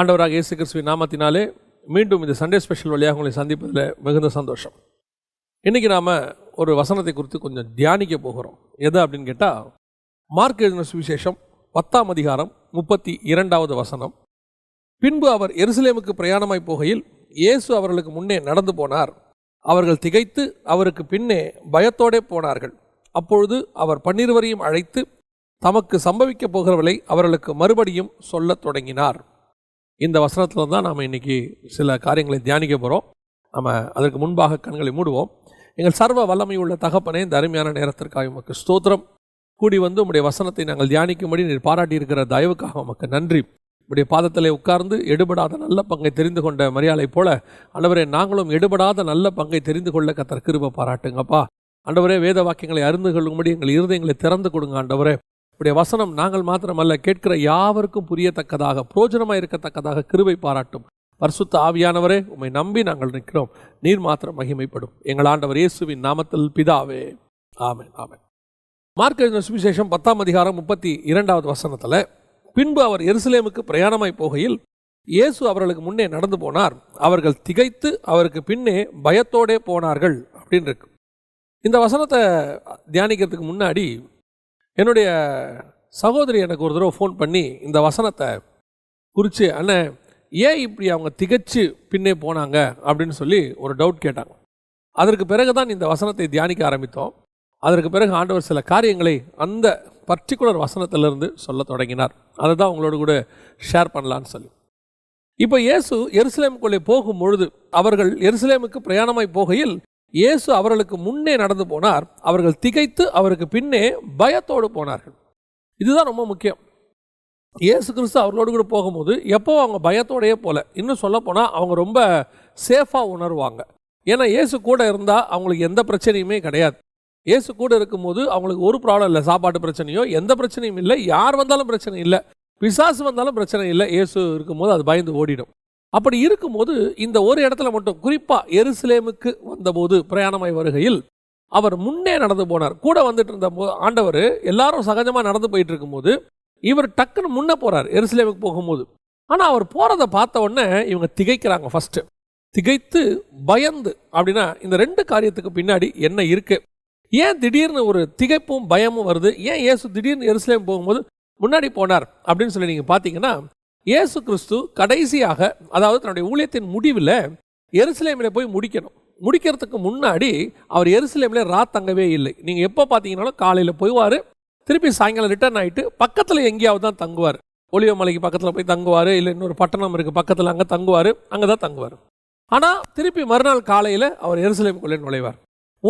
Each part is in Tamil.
ஆண்டவராக இயேசு கிறிஸ்துவின் நாமத்தினாலே மீண்டும் இந்த சண்டே ஸ்பெஷல் வழியாக உங்களை சந்திப்பதில் மிகுந்த சந்தோஷம் இன்றைக்கி நாம் ஒரு வசனத்தை குறித்து கொஞ்சம் தியானிக்க போகிறோம் எது அப்படின்னு கேட்டால் மார்க் எழுதின சுவிசேஷம் பத்தாம் அதிகாரம் முப்பத்தி இரண்டாவது வசனம் பின்பு அவர் எருசலேமுக்கு பிரயாணமாய் போகையில் இயேசு அவர்களுக்கு முன்னே நடந்து போனார் அவர்கள் திகைத்து அவருக்கு பின்னே பயத்தோடே போனார்கள் அப்பொழுது அவர் பன்னிருவரையும் அழைத்து தமக்கு சம்பவிக்க போகிறவர்களை அவர்களுக்கு மறுபடியும் சொல்லத் தொடங்கினார் இந்த வசனத்தில் தான் நாம் இன்றைக்கி சில காரியங்களை தியானிக்க போகிறோம் நம்ம அதற்கு முன்பாக கண்களை மூடுவோம் எங்கள் சர்வ வல்லமை உள்ள தகப்பனே இந்த அருமையான நேரத்திற்காக உமக்கு ஸ்தோத்திரம் கூடி வந்து உம்முடைய வசனத்தை நாங்கள் தியானிக்கும்படி நீர் பாராட்டியிருக்கிற தயவுக்காக உமக்கு நன்றி உடைய பாதத்தில் உட்கார்ந்து எடுபடாத நல்ல பங்கை தெரிந்து கொண்ட மரியாதை போல அண்டவரே நாங்களும் எடுபடாத நல்ல பங்கை தெரிந்து கொள்ள கத்தற்கிருப பாராட்டுங்கப்பா அண்டவரே வேத வாக்கியங்களை அறிந்து கொள்ளும்படி எங்கள் இருதயங்களை திறந்து கொடுங்க ஆண்டவரே உடைய வசனம் நாங்கள் மாத்திரமல்ல கேட்கிற யாவருக்கும் புரியத்தக்கதாக புரோஜனமாக இருக்கத்தக்கதாக கிருவை பாராட்டும் பரிசுத்த ஆவியானவரே உம்மை நம்பி நாங்கள் நிற்கிறோம் நீர் மாத்திரம் மகிமைப்படும் எங்கள் ஆண்டவர் இயேசுவின் நாமத்தில் பிதாவே ஆமேன் ஆமேன் மார்க்க சுவிசேஷம் பத்தாம் அதிகாரம் முப்பத்தி இரண்டாவது வசனத்தில் பின்பு அவர் எருசலேமுக்கு பிரயாணமாய் போகையில் இயேசு அவர்களுக்கு முன்னே நடந்து போனார் அவர்கள் திகைத்து அவருக்கு பின்னே பயத்தோடே போனார்கள் அப்படின்னு இருக்கு இந்த வசனத்தை தியானிக்கிறதுக்கு முன்னாடி என்னுடைய சகோதரி எனக்கு ஒரு தடவை ஃபோன் பண்ணி இந்த வசனத்தை குறித்து அண்ணன் ஏன் இப்படி அவங்க திகச்சு பின்னே போனாங்க அப்படின்னு சொல்லி ஒரு டவுட் கேட்டாங்க அதற்கு பிறகு தான் இந்த வசனத்தை தியானிக்க ஆரம்பித்தோம் அதற்கு பிறகு ஆண்டவர் சில காரியங்களை அந்த பர்டிகுலர் வசனத்திலிருந்து சொல்ல தொடங்கினார் அதை தான் உங்களோட கூட ஷேர் பண்ணலான்னு சொல்லி இப்போ இயேசு எருசலேமுக்குள்ளே போகும் பொழுது அவர்கள் எருசலேமுக்கு பிரயாணமாய் போகையில் இயேசு அவர்களுக்கு முன்னே நடந்து போனார் அவர்கள் திகைத்து அவருக்கு பின்னே பயத்தோடு போனார்கள் இதுதான் ரொம்ப முக்கியம் இயேசு கிறிஸ்து அவர்களோடு கூட போகும்போது எப்போ அவங்க பயத்தோடையே போகல இன்னும் சொல்ல போனால் அவங்க ரொம்ப சேஃபாக உணர்வாங்க ஏன்னா இயேசு கூட இருந்தால் அவங்களுக்கு எந்த பிரச்சனையுமே கிடையாது இயேசு கூட இருக்கும்போது அவங்களுக்கு ஒரு ப்ராப்ளம் இல்லை சாப்பாட்டு பிரச்சனையோ எந்த பிரச்சனையும் இல்லை யார் வந்தாலும் பிரச்சனை இல்லை பிசாசு வந்தாலும் பிரச்சனை இல்லை இயேசு இருக்கும்போது அது பயந்து ஓடிடும் அப்படி இருக்கும்போது இந்த ஒரு இடத்துல மட்டும் குறிப்பாக எருசலேமுக்கு வந்தபோது பிரயாணமாய் வருகையில் அவர் முன்னே நடந்து போனார் கூட வந்துட்டு இருந்த ஆண்டவர் எல்லாரும் சகஜமாக நடந்து போயிட்டு இருக்கும்போது இவர் டக்குன்னு முன்னே போகிறார் எருசலேமுக்கு போகும்போது ஆனால் அவர் போகிறத பார்த்த உடனே இவங்க திகைக்கிறாங்க ஃபஸ்ட்டு திகைத்து பயந்து அப்படின்னா இந்த ரெண்டு காரியத்துக்கு பின்னாடி என்ன இருக்குது ஏன் திடீர்னு ஒரு திகைப்பும் பயமும் வருது ஏன் ஏசு திடீர்னு எருசலேம் போகும்போது முன்னாடி போனார் அப்படின்னு சொல்லி நீங்கள் பார்த்தீங்கன்னா இயேசு கிறிஸ்து கடைசியாக அதாவது தன்னுடைய ஊழியத்தின் முடிவில் எருசலேமில் போய் முடிக்கணும் முடிக்கிறதுக்கு முன்னாடி அவர் எருசலேமில் ராத் தங்கவே இல்லை நீங்கள் எப்போ பார்த்தீங்கன்னாலும் காலையில் போய்வார் திருப்பி சாயங்காலம் ரிட்டர்ன் ஆகிட்டு பக்கத்தில் எங்கேயாவது தான் தங்குவார் ஒளிவமலைக்கு பக்கத்தில் போய் தங்குவார் இல்லை இன்னொரு பட்டணம் இருக்குது பக்கத்தில் அங்கே தங்குவார் அங்கே தான் தங்குவார் ஆனால் திருப்பி மறுநாள் காலையில் அவர் எருசலேமுக்குள்ளே நுழைவார்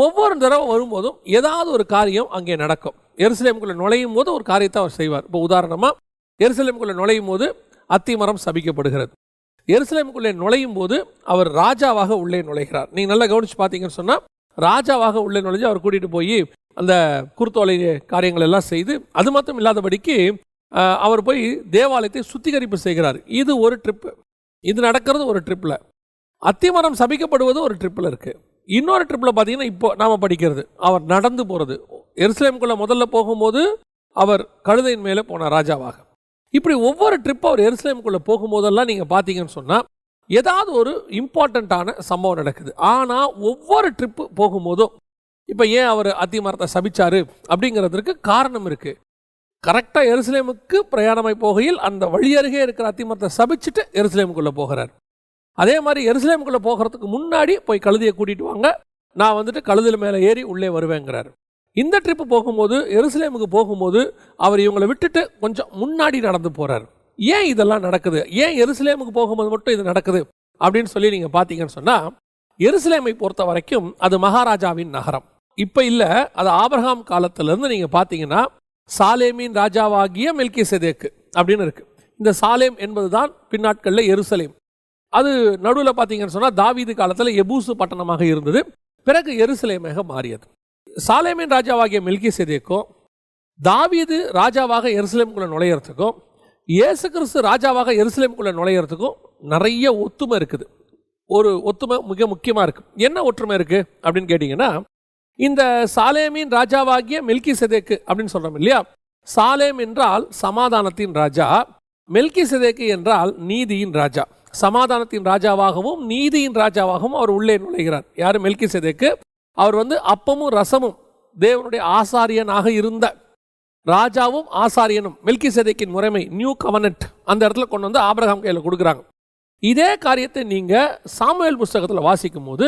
ஒவ்வொரு தடவை வரும்போதும் ஏதாவது ஒரு காரியம் அங்கே நடக்கும் எருசலேமுக்குள்ளே நுழையும் போது ஒரு காரியத்தை அவர் செய்வார் இப்போ உதாரணமாக எருசலேமுக்குள்ளே நுழையும் போது அத்திமரம் சபிக்கப்படுகிறது எருசலேமுக்குள்ளே நுழையும் போது அவர் ராஜாவாக உள்ளே நுழைகிறார் நீங்கள் நல்லா கவனித்து பார்த்தீங்கன்னு சொன்னால் ராஜாவாக உள்ளே நுழைஞ்சு அவர் கூட்டிகிட்டு போய் அந்த குறுத்தோலை காரியங்கள் எல்லாம் செய்து அது மட்டும் இல்லாதபடிக்கு அவர் போய் தேவாலயத்தை சுத்திகரிப்பு செய்கிறார் இது ஒரு ட்ரிப்பு இது நடக்கிறது ஒரு ட்ரிப்பில் அத்திமரம் சபிக்கப்படுவது ஒரு ட்ரிப்பில் இருக்குது இன்னொரு ட்ரிப்பில் பார்த்தீங்கன்னா இப்போ நாம் படிக்கிறது அவர் நடந்து போகிறது எருசலேமுக்குள்ளே முதல்ல போகும்போது அவர் கழுதையின் மேலே போனார் ராஜாவாக இப்படி ஒவ்வொரு ட்ரிப் அவர் எருசலேமுக்குள்ளே போகும்போதெல்லாம் நீங்கள் பார்த்தீங்கன்னு சொன்னால் ஏதாவது ஒரு இம்பார்ட்டண்ட்டான சம்பவம் நடக்குது ஆனால் ஒவ்வொரு ட்ரிப்பு போகும்போதும் இப்போ ஏன் அவர் அத்திமரத்தை சபிச்சாரு அப்படிங்கிறதுக்கு காரணம் இருக்குது கரெக்டாக எருசலேமுக்கு பிரயாணமாய் போகையில் அந்த வழி அருகே இருக்கிற அத்திமரத்தை சபிச்சுட்டு எருசலேமுக்குள்ளே போகிறார் அதே மாதிரி எருசலேமுக்குள்ளே போகிறதுக்கு முன்னாடி போய் கழுதியை கூட்டிகிட்டு வாங்க நான் வந்துட்டு கழுதியில் மேலே ஏறி உள்ளே வருவேங்கிறார் இந்த ட்ரிப்பு போகும்போது எருசலேமுக்கு போகும்போது அவர் இவங்களை விட்டுட்டு கொஞ்சம் முன்னாடி நடந்து போகிறார் ஏன் இதெல்லாம் நடக்குது ஏன் எருசலேமுக்கு போகும்போது மட்டும் இது நடக்குது அப்படின்னு சொல்லி நீங்கள் பார்த்தீங்கன்னு சொன்னால் எருசலேமை பொறுத்த வரைக்கும் அது மகாராஜாவின் நகரம் இப்போ இல்லை அது ஆபரகாம் காலத்திலேருந்து நீங்கள் பார்த்தீங்கன்னா சாலேமின் ராஜாவாகிய மெல்கி செதேக்கு அப்படின்னு இருக்குது இந்த சாலேம் என்பது தான் பின்னாட்களில் எருசலேம் அது நடுவில் பார்த்தீங்கன்னு சொன்னால் தாவீது காலத்தில் எபூசு பட்டணமாக இருந்தது பிறகு எருசலேமாக மாறியது சாலேமின் ராஜாவாகிய மில்கி செதேக்கும் தாவீது ராஜாவாக எருசலேமுக்குள்ள நுழையிறதுக்கும் இயேசு கிறிஸ்து ராஜாவாக எருசலேமுக்குள்ள நுழையிறதுக்கும் நிறைய ஒத்துமை இருக்குது ஒரு ஒத்துமை மிக முக்கியமாக இருக்குது என்ன ஒற்றுமை இருக்குது அப்படின்னு கேட்டிங்கன்னா இந்த சாலேமின் ராஜாவாகிய மில்கி சிதேக்கு அப்படின்னு சொல்கிறோம் இல்லையா சாலேம் என்றால் சமாதானத்தின் ராஜா மெல்கி சிதேக்கு என்றால் நீதியின் ராஜா சமாதானத்தின் ராஜாவாகவும் நீதியின் ராஜாவாகவும் அவர் உள்ளே நுழைகிறார் யார் மெல்கி சிதேக்கு அவர் வந்து அப்பமும் ரசமும் தேவனுடைய ஆசாரியனாக இருந்த ராஜாவும் ஆசாரியனும் மில்கி சதைக்கின் முறைமை நியூ கவர்னட் அந்த இடத்துல கொண்டு வந்து ஆபிரகாம் கையில் கொடுக்குறாங்க இதே காரியத்தை நீங்கள் சாமுவேல் புஸ்தகத்தில் வாசிக்கும் போது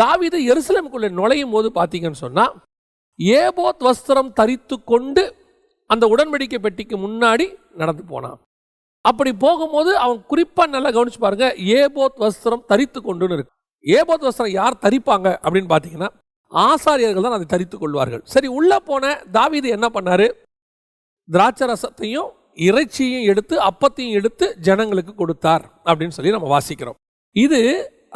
தாவிது எருசலமுக்குள்ளே நுழையும் போது பார்த்தீங்கன்னு சொன்னால் ஏபோத் வஸ்திரம் தரித்து கொண்டு அந்த உடன்படிக்கை பெட்டிக்கு முன்னாடி நடந்து போனான் அப்படி போகும்போது அவன் குறிப்பாக நல்லா கவனிச்சு பாருங்க ஏபோத் வஸ்திரம் தரித்து கொண்டுன்னு இருக்கு ஏபோத் வஸ்திரம் யார் தரிப்பாங்க அப்படின்னு பார்த்தீங்கன்னா ஆசாரியர்கள் தான் அதை தரித்து கொள்வார்கள் சரி உள்ளே போன தாவிது என்ன பண்ணார் திராட்சை ரசத்தையும் இறைச்சியும் எடுத்து அப்பத்தையும் எடுத்து ஜனங்களுக்கு கொடுத்தார் அப்படின்னு சொல்லி நம்ம வாசிக்கிறோம் இது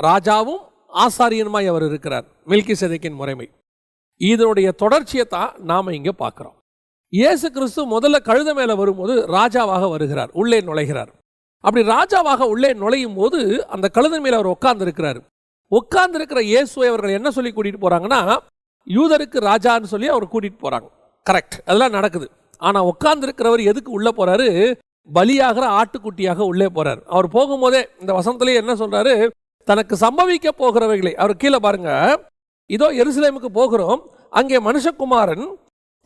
ராஜாவும் ஆசாரியனுமாய் அவர் இருக்கிறார் மில்கி சதைக்கின் முறைமை இதனுடைய தொடர்ச்சியை தான் நாம் இங்கே பார்க்குறோம் இயேசு கிறிஸ்து முதல்ல கழுத மேலே வரும்போது ராஜாவாக வருகிறார் உள்ளே நுழைகிறார் அப்படி ராஜாவாக உள்ளே நுழையும் போது அந்த கழுத மேலே அவர் இருக்கிறார் உட்கார்ந்துருக்கிற இயேசுவை அவர்கள் என்ன சொல்லி கூட்டிகிட்டு போகிறாங்கன்னா யூதருக்கு ராஜான்னு சொல்லி அவர் கூட்டிகிட்டு போகிறாங்க கரெக்ட் அதெல்லாம் நடக்குது ஆனால் உட்கார்ந்துருக்கிறவர் எதுக்கு உள்ளே போகிறாரு பலியாகிற ஆட்டுக்குட்டியாக உள்ளே போகிறார் அவர் போகும்போதே இந்த வசனத்துலேயே என்ன சொல்கிறாரு தனக்கு சம்பவிக்க போகிறவைகளை அவர் கீழே பாருங்க இதோ எருசலேமுக்கு போகிறோம் அங்கே மனுஷகுமாரன்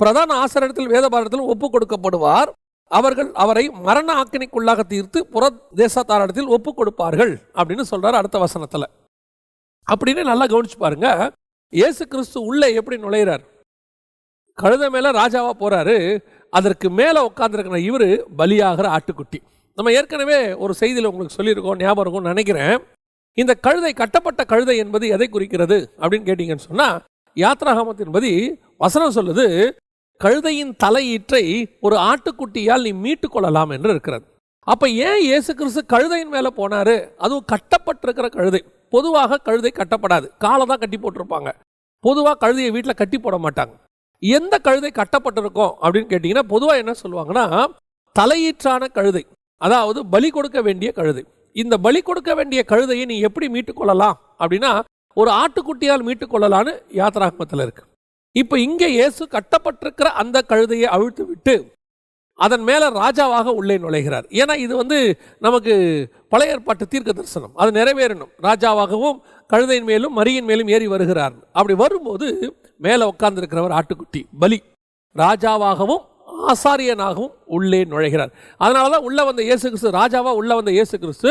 பிரதான ஆசிரியத்தில் வேதபாரத்தில் ஒப்பு கொடுக்கப்படுவார் அவர்கள் அவரை மரண ஆக்கினைக்குள்ளாக தீர்த்து புற தேசத்தாரத்தில் ஒப்பு கொடுப்பார்கள் அப்படின்னு சொல்கிறார் அடுத்த வசனத்தில் அப்படின்னு நல்லா கவனிச்சு பாருங்க இயேசு கிறிஸ்து உள்ளே எப்படி நுழையிறார் கழுத மேலே ராஜாவாக போகிறாரு அதற்கு மேலே உட்காந்துருக்கிற இவர் பலியாகிற ஆட்டுக்குட்டி நம்ம ஏற்கனவே ஒரு செய்தியில் உங்களுக்கு சொல்லியிருக்கோம் ஞாபகம் இருக்கும் நினைக்கிறேன் இந்த கழுதை கட்டப்பட்ட கழுதை என்பது எதை குறிக்கிறது அப்படின்னு கேட்டிங்கன்னு சொன்னால் யாத்ராகாமத்தின்படி வசனம் சொல்லுது கழுதையின் தலையீற்றை ஒரு ஆட்டுக்குட்டியால் நீ மீட்டுக்கொள்ளலாம் கொள்ளலாம் என்று இருக்கிறது அப்போ ஏன் இயேசு கிறிஸ்து கழுதையின் மேலே போனார் அதுவும் கட்டப்பட்டிருக்கிற கழுதை பொதுவாக கழுதை கட்டப்படாது காலை தான் கட்டி போட்டிருப்பாங்க பொதுவாக கழுதையை வீட்டில் கட்டி போட மாட்டாங்க எந்த கழுதை கட்டப்பட்டிருக்கோம் அப்படின்னு கேட்டிங்கன்னா பொதுவாக என்ன சொல்லுவாங்கன்னா தலையீற்றான கழுதை அதாவது பலி கொடுக்க வேண்டிய கழுதை இந்த பலி கொடுக்க வேண்டிய கழுதையை நீ எப்படி மீட்டுக்கொள்ளலாம் அப்படின்னா ஒரு ஆட்டுக்குட்டியால் மீட்டுக்கொள்ளலான்னு யாத்ராகமத்தில் இருக்கு இப்போ இங்கே இயேசு கட்டப்பட்டிருக்கிற அந்த கழுதையை அழுத்து விட்டு அதன் மேலே ராஜாவாக உள்ளே நுழைகிறார் ஏன்னா இது வந்து நமக்கு பழைய ஏற்பாட்டு தீர்க்க தரிசனம் அது நிறைவேறணும் ராஜாவாகவும் கழுதையின் மேலும் மரியின் மேலும் ஏறி வருகிறார் அப்படி வரும்போது மேலே உட்கார்ந்துருக்கிறவர் ஆட்டுக்குட்டி பலி ராஜாவாகவும் ஆசாரியனாகவும் உள்ளே நுழைகிறார் அதனால தான் உள்ளே வந்த இயேசு கிறிஸ்து ராஜாவாக உள்ளே வந்த இயேசு கிறிஸ்து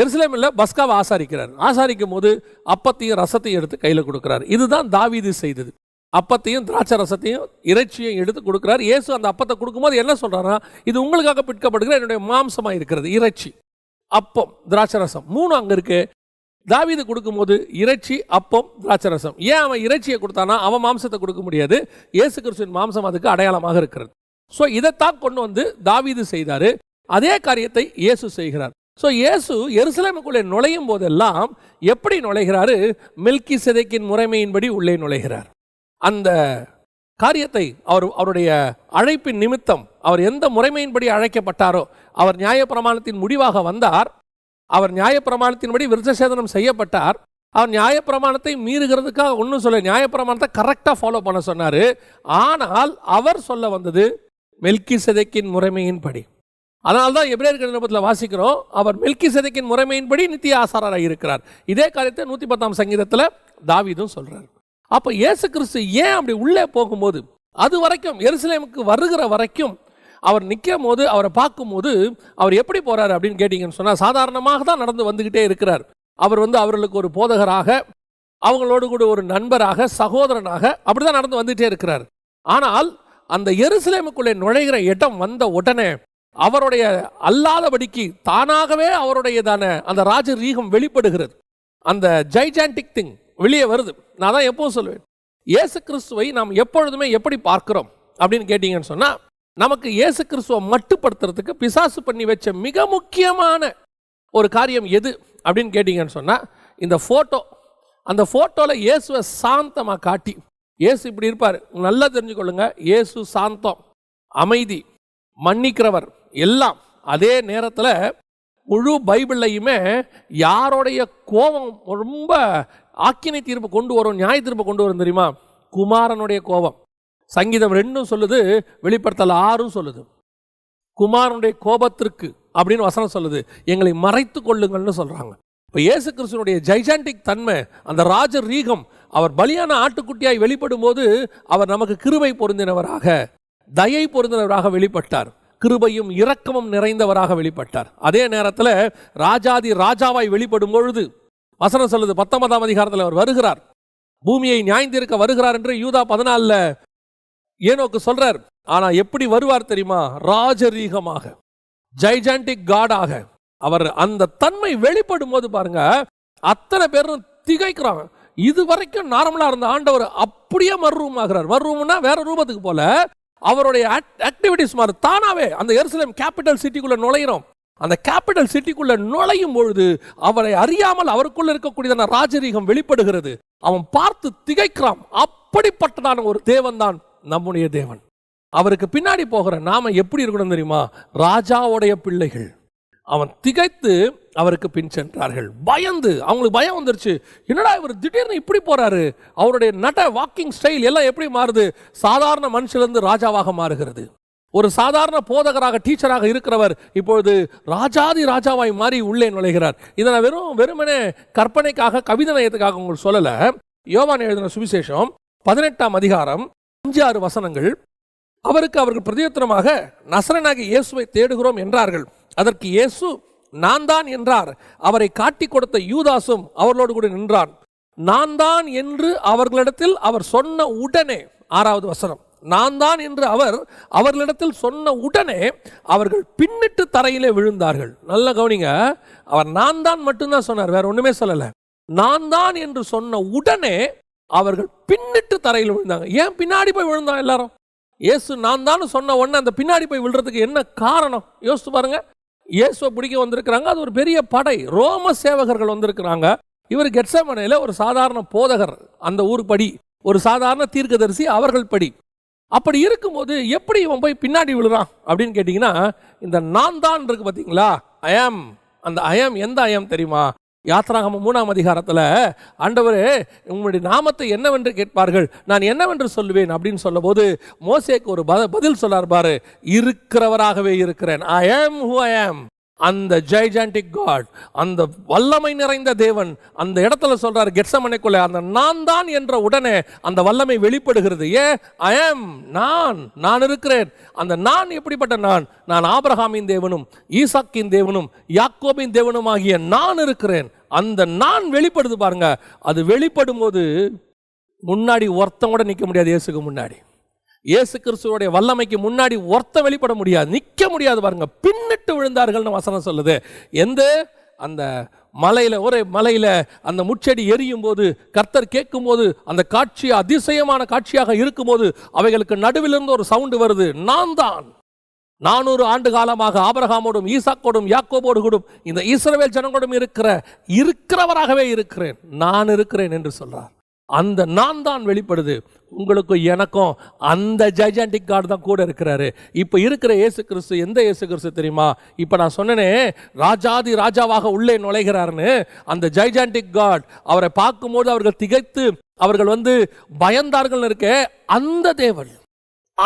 எருசலேமில் பஸ்காவை ஆசாரிக்கிறார் ஆசாரிக்கும் போது அப்பத்தையும் ரசத்தையும் எடுத்து கையில் கொடுக்குறார் இதுதான் தாவீது செய்தது அப்பத்தையும் திராட்சை ரசத்தையும் இறைச்சியும் எடுத்து கொடுக்குறார் இயேசு அந்த அப்பத்தை கொடுக்கும்போது என்ன சொல்கிறாருன்னா இது உங்களுக்காக பிற்கப்படுகிற என்னுடைய மாம்சமாக இருக்கிறது இறைச்சி அப்பம் திராட்சை ரசம் மூணு அங்கே இருக்குது தாவிது கொடுக்கும்போது இறைச்சி அப்பம் திராட்சை ரசம் ஏன் அவன் இறைச்சியை கொடுத்தானா அவன் மாம்சத்தை கொடுக்க முடியாது இயேசு கிறிஸ்துவின் மாம்சம் அதுக்கு அடையாளமாக இருக்கிறது ஸோ இதைத்தான் கொண்டு வந்து தாவீது செய்தார் அதே காரியத்தை இயேசு செய்கிறார் ஸோ இயேசு எருசலேமுக்குள்ளே நுழையும் போதெல்லாம் எப்படி நுழைகிறாரு மில்கி செதைக்கின் முறைமையின்படி உள்ளே நுழைகிறார் அந்த காரியத்தை அவர் அவருடைய அழைப்பின் நிமித்தம் அவர் எந்த முறைமையின்படி அழைக்கப்பட்டாரோ அவர் நியாயப்பிரமாணத்தின் முடிவாக வந்தார் அவர் நியாயப்பிரமாணத்தின்படி விருட்சசேதனம் செய்யப்பட்டார் அவர் நியாயப்பிரமாணத்தை மீறுகிறதுக்காக ஒன்றும் சொல்ல நியாயப்பிரமாணத்தை கரெக்டாக ஃபாலோ பண்ண சொன்னார் ஆனால் அவர் சொல்ல வந்தது மெல்கி சிதைக்கின் முறைமையின்படி அதனால் தான் இருக்கிற நிருபத்தில் வாசிக்கிறோம் அவர் மெல்கி சிதைக்கின் முறைமையின்படி நித்திய ஆசாரராக இருக்கிறார் இதே காரியத்தை நூற்றி பத்தாம் சங்கீதத்தில் தாவிதும் சொல்கிறார் அப்போ இயேசு கிறிஸ்து ஏன் அப்படி உள்ளே போகும்போது அது வரைக்கும் எருசலேமுக்கு வருகிற வரைக்கும் அவர் நிற்கும் போது அவரை பார்க்கும்போது அவர் எப்படி போகிறார் அப்படின்னு கேட்டிங்கன்னு சொன்னால் சாதாரணமாக தான் நடந்து வந்துக்கிட்டே இருக்கிறார் அவர் வந்து அவர்களுக்கு ஒரு போதகராக அவங்களோடு கூட ஒரு நண்பராக சகோதரனாக அப்படி தான் நடந்து வந்துகிட்டே இருக்கிறார் ஆனால் அந்த எருசலேமுக்குள்ளே நுழைகிற இடம் வந்த உடனே அவருடைய அல்லாதபடிக்கு தானாகவே அவருடையதான அந்த ராஜ ரீகம் வெளிப்படுகிறது அந்த ஜைஜான்டிக் திங் வெளியே வருது நான் தான் எப்பவும் சொல்லுவேன் இயேசு கிறிஸ்துவை நாம் எப்பொழுதுமே எப்படி பார்க்கிறோம் அப்படின்னு கேட்டிங்கன்னு சொன்னால் நமக்கு இயேசு கிறிஸ்துவை மட்டுப்படுத்துறதுக்கு பிசாசு பண்ணி வச்ச மிக முக்கியமான ஒரு காரியம் எது அப்படின்னு கேட்டிங்கன்னு சொன்னால் இந்த ஃபோட்டோ அந்த ஃபோட்டோவில் இயேசுவை சாந்தமாக காட்டி இயேசு இப்படி இருப்பார் நல்லா தெரிஞ்சுக்கொள்ளுங்க இயேசு சாந்தம் அமைதி மன்னிக்கிறவர் எல்லாம் அதே நேரத்தில் முழு பைபிளையுமே யாருடைய கோபம் ரொம்ப ஆக்கினை தீர்ப்பு கொண்டு வரும் நியாய தீர்ப்பு கொண்டு வரும் தெரியுமா குமாரனுடைய கோபம் சங்கீதம் ரெண்டும் சொல்லுது வெளிப்படுத்தல் ஆறும் சொல்லுது குமாரனுடைய கோபத்திற்கு அப்படின்னு வசனம் சொல்லுது எங்களை மறைத்து கொள்ளுங்கள்னு சொல்கிறாங்க இப்போ இயேசு கிருஷ்ணனுடைய ஜைஜாண்டிக் தன்மை அந்த ராஜ ரீகம் அவர் பலியான ஆட்டுக்குட்டியாய் வெளிப்படும் போது அவர் நமக்கு கிருபை பொருந்தினவராக தயை பொருந்தினவராக வெளிப்பட்டார் கிருபையும் இரக்கமும் நிறைந்தவராக வெளிப்பட்டார் அதே நேரத்தில் ராஜாதி ராஜாவாய் வெளிப்படும் பொழுது வசனம் சொல்லுது பத்தொன்பதாம் அதிகாரத்தில் அவர் வருகிறார் பூமியை நியாய்ந்திருக்க வருகிறார் என்று யூதா பதினாலில் ஏனோக்கு சொல்றார் ஆனா எப்படி வருவார் தெரியுமா ராஜரீகமாக ஜைஜாண்டிக் காடாக அவர் அந்த தன்மை வெளிப்படும் போது பாருங்க அத்தனை பேரும் திகைக்கிறாங்க இது வரைக்கும் நார்மலா இருந்த ஆண்டவர் அப்படியே மறுரூம் ஆகிறார் மறுரூம்னா வேற ரூபத்துக்கு போல அவருடைய ஆக்டிவிட்டிஸ் மாதிரி தானாவே அந்த எருசலேம் கேபிட்டல் சிட்டிக்குள்ள நுழையிறோம் அந்த கேபிட்டல் சிட்டிக்குள்ள நுழையும் பொழுது அவரை அறியாமல் அவருக்குள்ள இருக்கக்கூடியதான ராஜரீகம் வெளிப்படுகிறது அவன் பார்த்து திகைக்கிறான் அப்படிப்பட்டதான ஒரு தேவன் தான் நம்முடைய தேவன் அவருக்கு பின்னாடி போகிற நாம எப்படி இருக்கணும் தெரியுமா ராஜாவுடைய பிள்ளைகள் அவன் திகைத்து அவருக்கு பின் சென்றார்கள் பயந்து அவங்களுக்கு பயம் வந்துருச்சு என்னடா இவர் திடீர்னு இப்படி போறாரு அவருடைய நட வாக்கிங் ஸ்டைல் எல்லாம் எப்படி மாறுது சாதாரண மனுஷிலிருந்து ராஜாவாக மாறுகிறது ஒரு சாதாரண போதகராக டீச்சராக இருக்கிறவர் இப்பொழுது ராஜாதி ராஜாவாய் மாறி உள்ளே நுழைகிறார் இதை நான் வெறும் வெறுமனே கற்பனைக்காக கவிதை நயத்துக்காக உங்களுக்கு சொல்லலை யோவான் எழுதின சுவிசேஷம் பதினெட்டாம் அதிகாரம் அஞ்சு ஆறு வசனங்கள் அவருக்கு அவர்கள் பிரதியுத்தரமாக நசரனாகி இயேசுவை தேடுகிறோம் என்றார்கள் அதற்கு இயேசு நான் தான் என்றார் அவரை காட்டி கொடுத்த யூதாசும் அவர்களோடு கூட நின்றான் நான் தான் என்று அவர்களிடத்தில் அவர் சொன்ன உடனே ஆறாவது வசனம் நான் தான் என்று அவர் அவர்களிடத்தில் சொன்ன உடனே அவர்கள் பின்னிட்டு தரையிலே விழுந்தார்கள் நல்ல கவனிங்க அவர் நான் தான் மட்டும்தான் சொன்னார் வேற ஒன்றுமே சொல்லலை நான் தான் என்று சொன்ன உடனே அவர்கள் பின்னிட்டு தரையில் விழுந்தாங்க ஏன் பின்னாடி போய் விழுந்தான் எல்லாரும் இயேசு நான் தான் சொன்ன உடனே அந்த பின்னாடி போய் விழுறதுக்கு என்ன காரணம் யோசித்து பாருங்க இயேசுவை பிடிக்க வந்திருக்கிறாங்க அது ஒரு பெரிய படை ரோம சேவகர்கள் வந்திருக்கிறாங்க இவர் கெட்சமனையில் ஒரு சாதாரண போதகர் அந்த ஊர் படி ஒரு சாதாரண தீர்க்கதரிசி அவர்கள் படி அப்படி இருக்கும்போது எப்படி இவன் போய் பின்னாடி விழுறான் அப்படின்னு கேட்டிங்கன்னா இந்த நான் தான் இருக்கு பார்த்தீங்களா அயம் அந்த அயம் எந்த அயம் தெரியுமா யாத்ராகம மூணாம் அதிகாரத்தில் ஆண்டவர் உங்களுடைய நாமத்தை என்னவென்று கேட்பார்கள் நான் என்னவென்று சொல்லுவேன் அப்படின்னு சொல்லும்போது மோசேக்கு ஒரு பதில் சொல்லார் பாரு இருக்கிறவராகவே இருக்கிறேன் ஐ ஆம் ஹூ ஐ ஆம் அந்த ஜெய்ஜாண்டிக் காட் அந்த வல்லமை நிறைந்த தேவன் அந்த இடத்துல சொல்றாரு கெட்சமனைக்குள்ள அந்த நான் தான் என்ற உடனே அந்த வல்லமை வெளிப்படுகிறது ஏ ஐ ஆம் நான் நான் இருக்கிறேன் அந்த நான் எப்படிப்பட்ட நான் நான் ஆபிரஹாமின் தேவனும் ஈசாக்கின் தேவனும் யாக்கோபின் தேவனும் ஆகிய நான் இருக்கிறேன் அந்த நான் வெளிப்படுது பாருங்க அது வெளிப்படும் போது முன்னாடி ஒருத்தம் கூட நிற்க முடியாது இயேசுக்கு முன்னாடி இயேசு கிறிஸ்துவோடைய வல்லமைக்கு முன்னாடி ஒருத்த வெளிப்பட முடியாது நிற்க முடியாது பாருங்க பின்னிட்டு விழுந்தார்கள்னு வசனம் சொல்லுது எந்த அந்த மலையில் ஒரே மலையில் அந்த முச்செடி எரியும் போது கர்த்தர் கேட்கும் போது அந்த காட்சி அதிசயமான காட்சியாக இருக்கும்போது அவைகளுக்கு நடுவிலிருந்து ஒரு சவுண்டு வருது நான் தான் நானூறு ஆண்டு காலமாக ஆபரகாமோடும் ஈசாக்கோடும் யாக்கோபோடு கூடும் இந்த இஸ்ரவேல் ஜனங்களோடும் இருக்கிற இருக்கிறவராகவே இருக்கிறேன் நான் இருக்கிறேன் என்று சொல்றார் அந்த நான் தான் வெளிப்படுது உங்களுக்கும் எனக்கும் அந்த ஜைஜாண்டிக் கார்டு தான் கூட இருக்கிறாரு இப்போ இருக்கிற இயேசு கிறிஸ்து எந்த இயேசு கிறிஸ்து தெரியுமா இப்போ நான் சொன்னேனே ராஜாதி ராஜாவாக உள்ளே நுழைகிறார்னு அந்த ஜைஜாண்டிக் காட் அவரை பார்க்கும்போது அவர்கள் திகைத்து அவர்கள் வந்து பயந்தார்கள் இருக்க அந்த தேவன்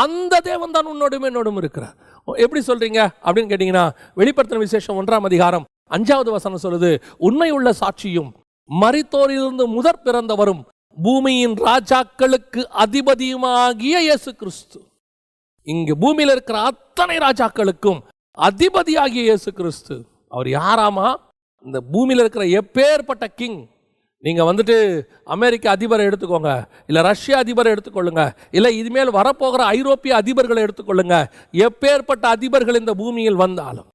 அந்த தேவன் தான் உன்னோடும் என்னோடும் இருக்கிறார் எப்படி சொல்றீங்க அப்படின்னு கேட்டீங்கன்னா வெளிப்படுத்தின விசேஷம் ஒன்றாம் அதிகாரம் அஞ்சாவது வசனம் சொல்லுது உண்மையுள்ள சாட்சியும் மரித்தோரிலிருந்து முதற் பிறந்தவரும் பூமியின் ராஜாக்களுக்கு அதிபதியுமாகிய இயேசு கிறிஸ்து இங்கு பூமியில் இருக்கிற அத்தனை ராஜாக்களுக்கும் அதிபதியாகிய இயேசு கிறிஸ்து அவர் யாராமா இந்த பூமியில் இருக்கிற எப்பேற்பட்ட கிங் நீங்கள் வந்துட்டு அமெரிக்க அதிபரை எடுத்துக்கோங்க இல்லை ரஷ்ய அதிபரை எடுத்துக்கொள்ளுங்க இல்லை இதுமேல் வரப்போகிற ஐரோப்பிய அதிபர்களை எடுத்துக்கொள்ளுங்க எப்பேற்பட்ட அதிபர்கள் இந்த பூமியில் வந்தாலும்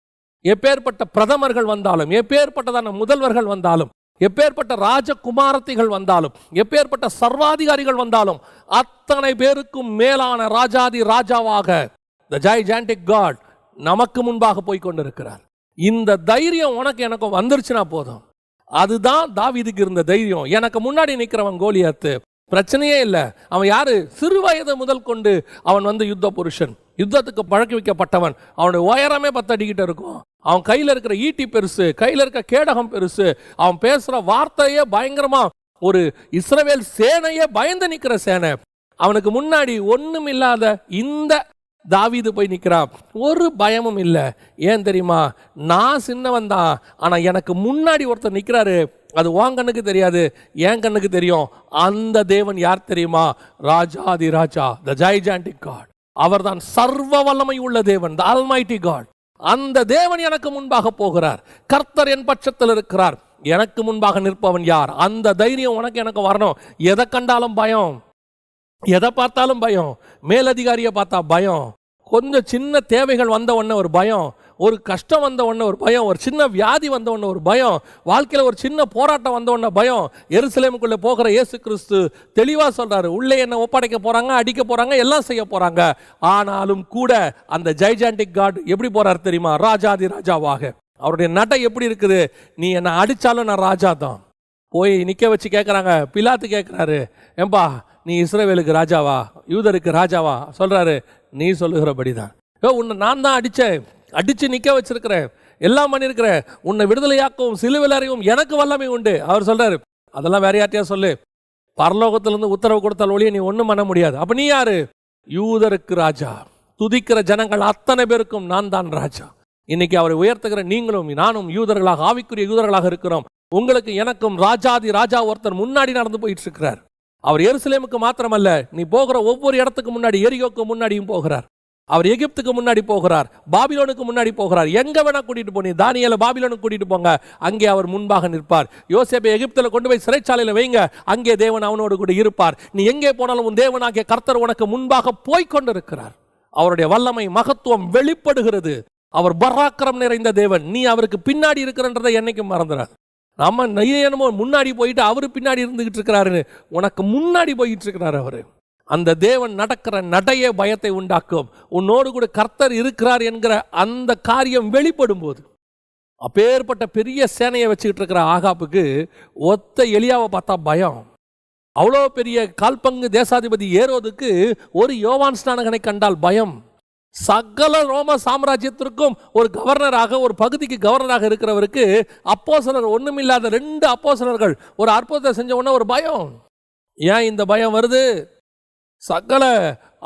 எப்பேற்பட்ட பிரதமர்கள் வந்தாலும் எப்பேற்பட்டதான முதல்வர்கள் வந்தாலும் எப்பேற்பட்ட ராஜகுமாரத்திகள் வந்தாலும் எப்பேற்பட்ட சர்வாதிகாரிகள் வந்தாலும் அத்தனை பேருக்கும் மேலான ராஜாதி ராஜாவாக த ஜாண்டிக் காட் நமக்கு முன்பாக போய் கொண்டிருக்கிறார் இந்த தைரியம் உனக்கு எனக்கு வந்துருச்சுன்னா போதும் அதுதான் தாவிதுக்கு இருந்த தைரியம் எனக்கு முன்னாடி நிற்கிறவன் கோலியாத்து பிரச்சனையே இல்லை அவன் யாரு சிறு வயது முதல் கொண்டு அவன் வந்து யுத்த புருஷன் யுத்தத்துக்கு பழக்க வைக்கப்பட்டவன் அவனுடைய உயரமே பத்தடிக்கிட்டு இருக்கும் அவன் கையில் இருக்கிற ஈட்டி பெருசு கையில் இருக்கிற கேடகம் பெருசு அவன் பேசுகிற வார்த்தையே பயங்கரமா ஒரு இஸ்ரவேல் சேனையே பயந்து நிற்கிற சேனை அவனுக்கு முன்னாடி ஒன்றும் இல்லாத இந்த தாவிது போய் நிற்கிறான் ஒரு பயமும் இல்லை ஏன் தெரியுமா நான் சின்னவன் தான் ஆனால் எனக்கு முன்னாடி ஒருத்தர் நிற்கிறாரு அது உன் கண்ணுக்கு தெரியாது என் கண்ணுக்கு தெரியும் அந்த தேவன் யார் தெரியுமா ராஜாதி ராஜா த ஜாய்ஜாண்டிக் காட் அவர்தான் சர்வ வல்லமை உள்ள தேவன் த அல்மைட்டி காட் அந்த தேவன் எனக்கு முன்பாக போகிறார் கர்த்தர் என் பட்சத்தில் இருக்கிறார் எனக்கு முன்பாக நிற்பவன் யார் அந்த தைரியம் உனக்கு எனக்கு வரணும் எதை கண்டாலும் பயம் எதை பார்த்தாலும் பயம் மேலதிகாரியை பார்த்தா பயம் கொஞ்சம் சின்ன தேவைகள் வந்த உடனே ஒரு பயம் ஒரு கஷ்டம் வந்த உடனே ஒரு பயம் ஒரு சின்ன வியாதி வந்த உடனே ஒரு பயம் வாழ்க்கையில் ஒரு சின்ன போராட்டம் வந்த உடனே பயம் எருசலேமுக்குள்ளே போகிற இயேசு கிறிஸ்து தெளிவாக சொல்கிறாரு உள்ளே என்ன ஒப்படைக்க போகிறாங்க அடிக்க போகிறாங்க எல்லாம் செய்ய போகிறாங்க ஆனாலும் கூட அந்த ஜைஜாண்டிக் காட் எப்படி போகிறார் தெரியுமா ராஜாதி ராஜாவாக அவருடைய நட்டை எப்படி இருக்குது நீ என்னை அடித்தாலும் நான் ராஜா தான் போய் நிற்க வச்சு கேட்குறாங்க பிலாத்து கேட்குறாரு ஏம்பா நீ இஸ்ரேவேலுக்கு ராஜாவா யூதருக்கு ராஜாவா சொல்கிறாரு நீ சொல்லுகிறபடி தான் உன்னை நான் தான் அடித்தேன் அடித்து நிற்க வச்சிருக்கிறேன் எல்லாம் பண்ணியிருக்கிறேன் உன்னை விடுதலையாக்கவும் சிலுவில் அறிவும் எனக்கு வல்லமை உண்டு அவர் சொல்கிறார் அதெல்லாம் வேற யார்ட்டையா சொல்லு பரலோகத்திலேருந்து உத்தரவு கொடுத்தால் ஒழிய நீ ஒன்றும் பண்ண முடியாது அப்போ நீ யாரு யூதருக்கு ராஜா துதிக்கிற ஜனங்கள் அத்தனை பேருக்கும் நான் தான் ராஜா இன்னைக்கு அவரை உயர்த்துகிற நீங்களும் நானும் யூதர்களாக ஆவிக்குரிய யூதர்களாக இருக்கிறோம் உங்களுக்கு எனக்கும் ராஜாதி ராஜா ஒருத்தர் முன்னாடி நடந்து போயிட்டு இருக்கிறார் அவர் எருசலேமுக்கு மாத்திரமல்ல நீ போகிற ஒவ்வொரு இடத்துக்கு முன்னாடி எரியோக்கு முன்னாடியும் போகிறார் அவர் எகிப்துக்கு முன்னாடி போகிறார் பாபிலோனுக்கு முன்னாடி போகிறார் எங்கே வேணால் கூட்டிகிட்டு போனி தானியலை பாபிலோனுக்கு கூட்டிகிட்டு போங்க அங்கே அவர் முன்பாக நிற்பார் யோசேப்பை எகிப்தில் கொண்டு போய் சிறைச்சாலையில் வைங்க அங்கே தேவன் அவனோடு கூட இருப்பார் நீ எங்கே போனாலும் உன் தேவனாகிய கர்த்தர் உனக்கு முன்பாக போய்கொண்டிருக்கிறார் அவருடைய வல்லமை மகத்துவம் வெளிப்படுகிறது அவர் பராக்கிரம் நிறைந்த தேவன் நீ அவருக்கு பின்னாடி இருக்கிறன்றதை என்னைக்கும் மறந்துடாது நம்ம என்னமோ முன்னாடி போயிட்டு அவர் பின்னாடி இருந்துகிட்டு இருக்கிறாருன்னு உனக்கு முன்னாடி போயிட்டு இருக்கிறாரு அவர் அந்த தேவன் நடக்கிற நடையே பயத்தை உண்டாக்கும் உன்னோடு கூட கர்த்தர் இருக்கிறார் என்கிற அந்த காரியம் வெளிப்படும் போது அப்பேற்பட்ட பெரிய சேனையை வச்சுக்கிட்டு இருக்கிற ஆகாப்புக்கு ஒத்த எளியாவை பார்த்தா பயம் அவ்வளோ பெரிய கால்பங்கு தேசாதிபதி ஏறுவதுக்கு ஒரு யோவான் ஸ்நானகனை கண்டால் பயம் சகல ரோம சாம்ராஜ்யத்திற்கும் ஒரு கவர்னராக ஒரு பகுதிக்கு கவர்னராக இருக்கிறவருக்கு அப்போசலர் ஒன்றுமில்லாத ரெண்டு அப்போசலர்கள் ஒரு அற்புதத்தை செஞ்ச உடனே ஒரு பயம் ஏன் இந்த பயம் வருது சகல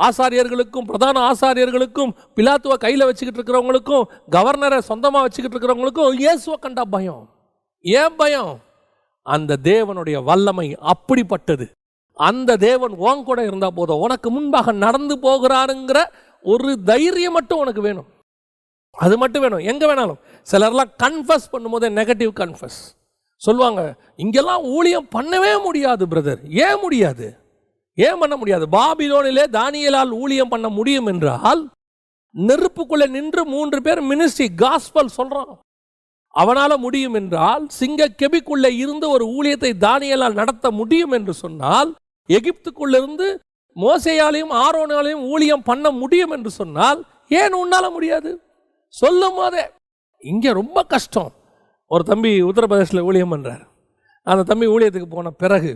ஆசாரியர்களுக்கும் பிரதான ஆசாரியர்களுக்கும் பிலாத்துவ கையில் வச்சுக்கிட்டு இருக்கிறவங்களுக்கும் கவர்னரை சொந்தமாக வச்சுக்கிட்டு இருக்கிறவங்களுக்கும் இயேசுவ கண்டா பயம் ஏன் பயம் அந்த தேவனுடைய வல்லமை அப்படிப்பட்டது அந்த தேவன் ஓன் கூட இருந்தால் போதும் உனக்கு முன்பாக நடந்து போகிறாருங்கிற ஒரு தைரியம் மட்டும் உனக்கு வேணும் அது மட்டும் வேணும் எங்கே வேணாலும் சிலர்லாம் கன்ஃபஸ் பண்ணும்போது நெகட்டிவ் கன்ஃபஸ் சொல்லுவாங்க இங்கெல்லாம் ஊழியம் பண்ணவே முடியாது பிரதர் ஏன் முடியாது ஏன் பண்ண முடியாது பாபிலோனிலே தானியலால் ஊழியம் பண்ண முடியும் என்றால் நெருப்புக்குள்ளே நின்று மூன்று பேர் மினிஸ்ட்ரி காஸ்பல் சொல்கிறான் அவனால் முடியும் என்றால் சிங்க கெபிக்குள்ளே இருந்து ஒரு ஊழியத்தை தானியலால் நடத்த முடியும் என்று சொன்னால் எகிப்துக்குள்ளிருந்து மோசையாலையும் ஆரோனாலையும் ஊழியம் பண்ண முடியும் என்று சொன்னால் ஏன் உன்னால முடியாது சொல்லும் போதே இங்கே ரொம்ப கஷ்டம் ஒரு தம்பி உத்தரப்பிரதேசில் ஊழியம் பண்ணுறார் அந்த தம்பி ஊழியத்துக்கு போன பிறகு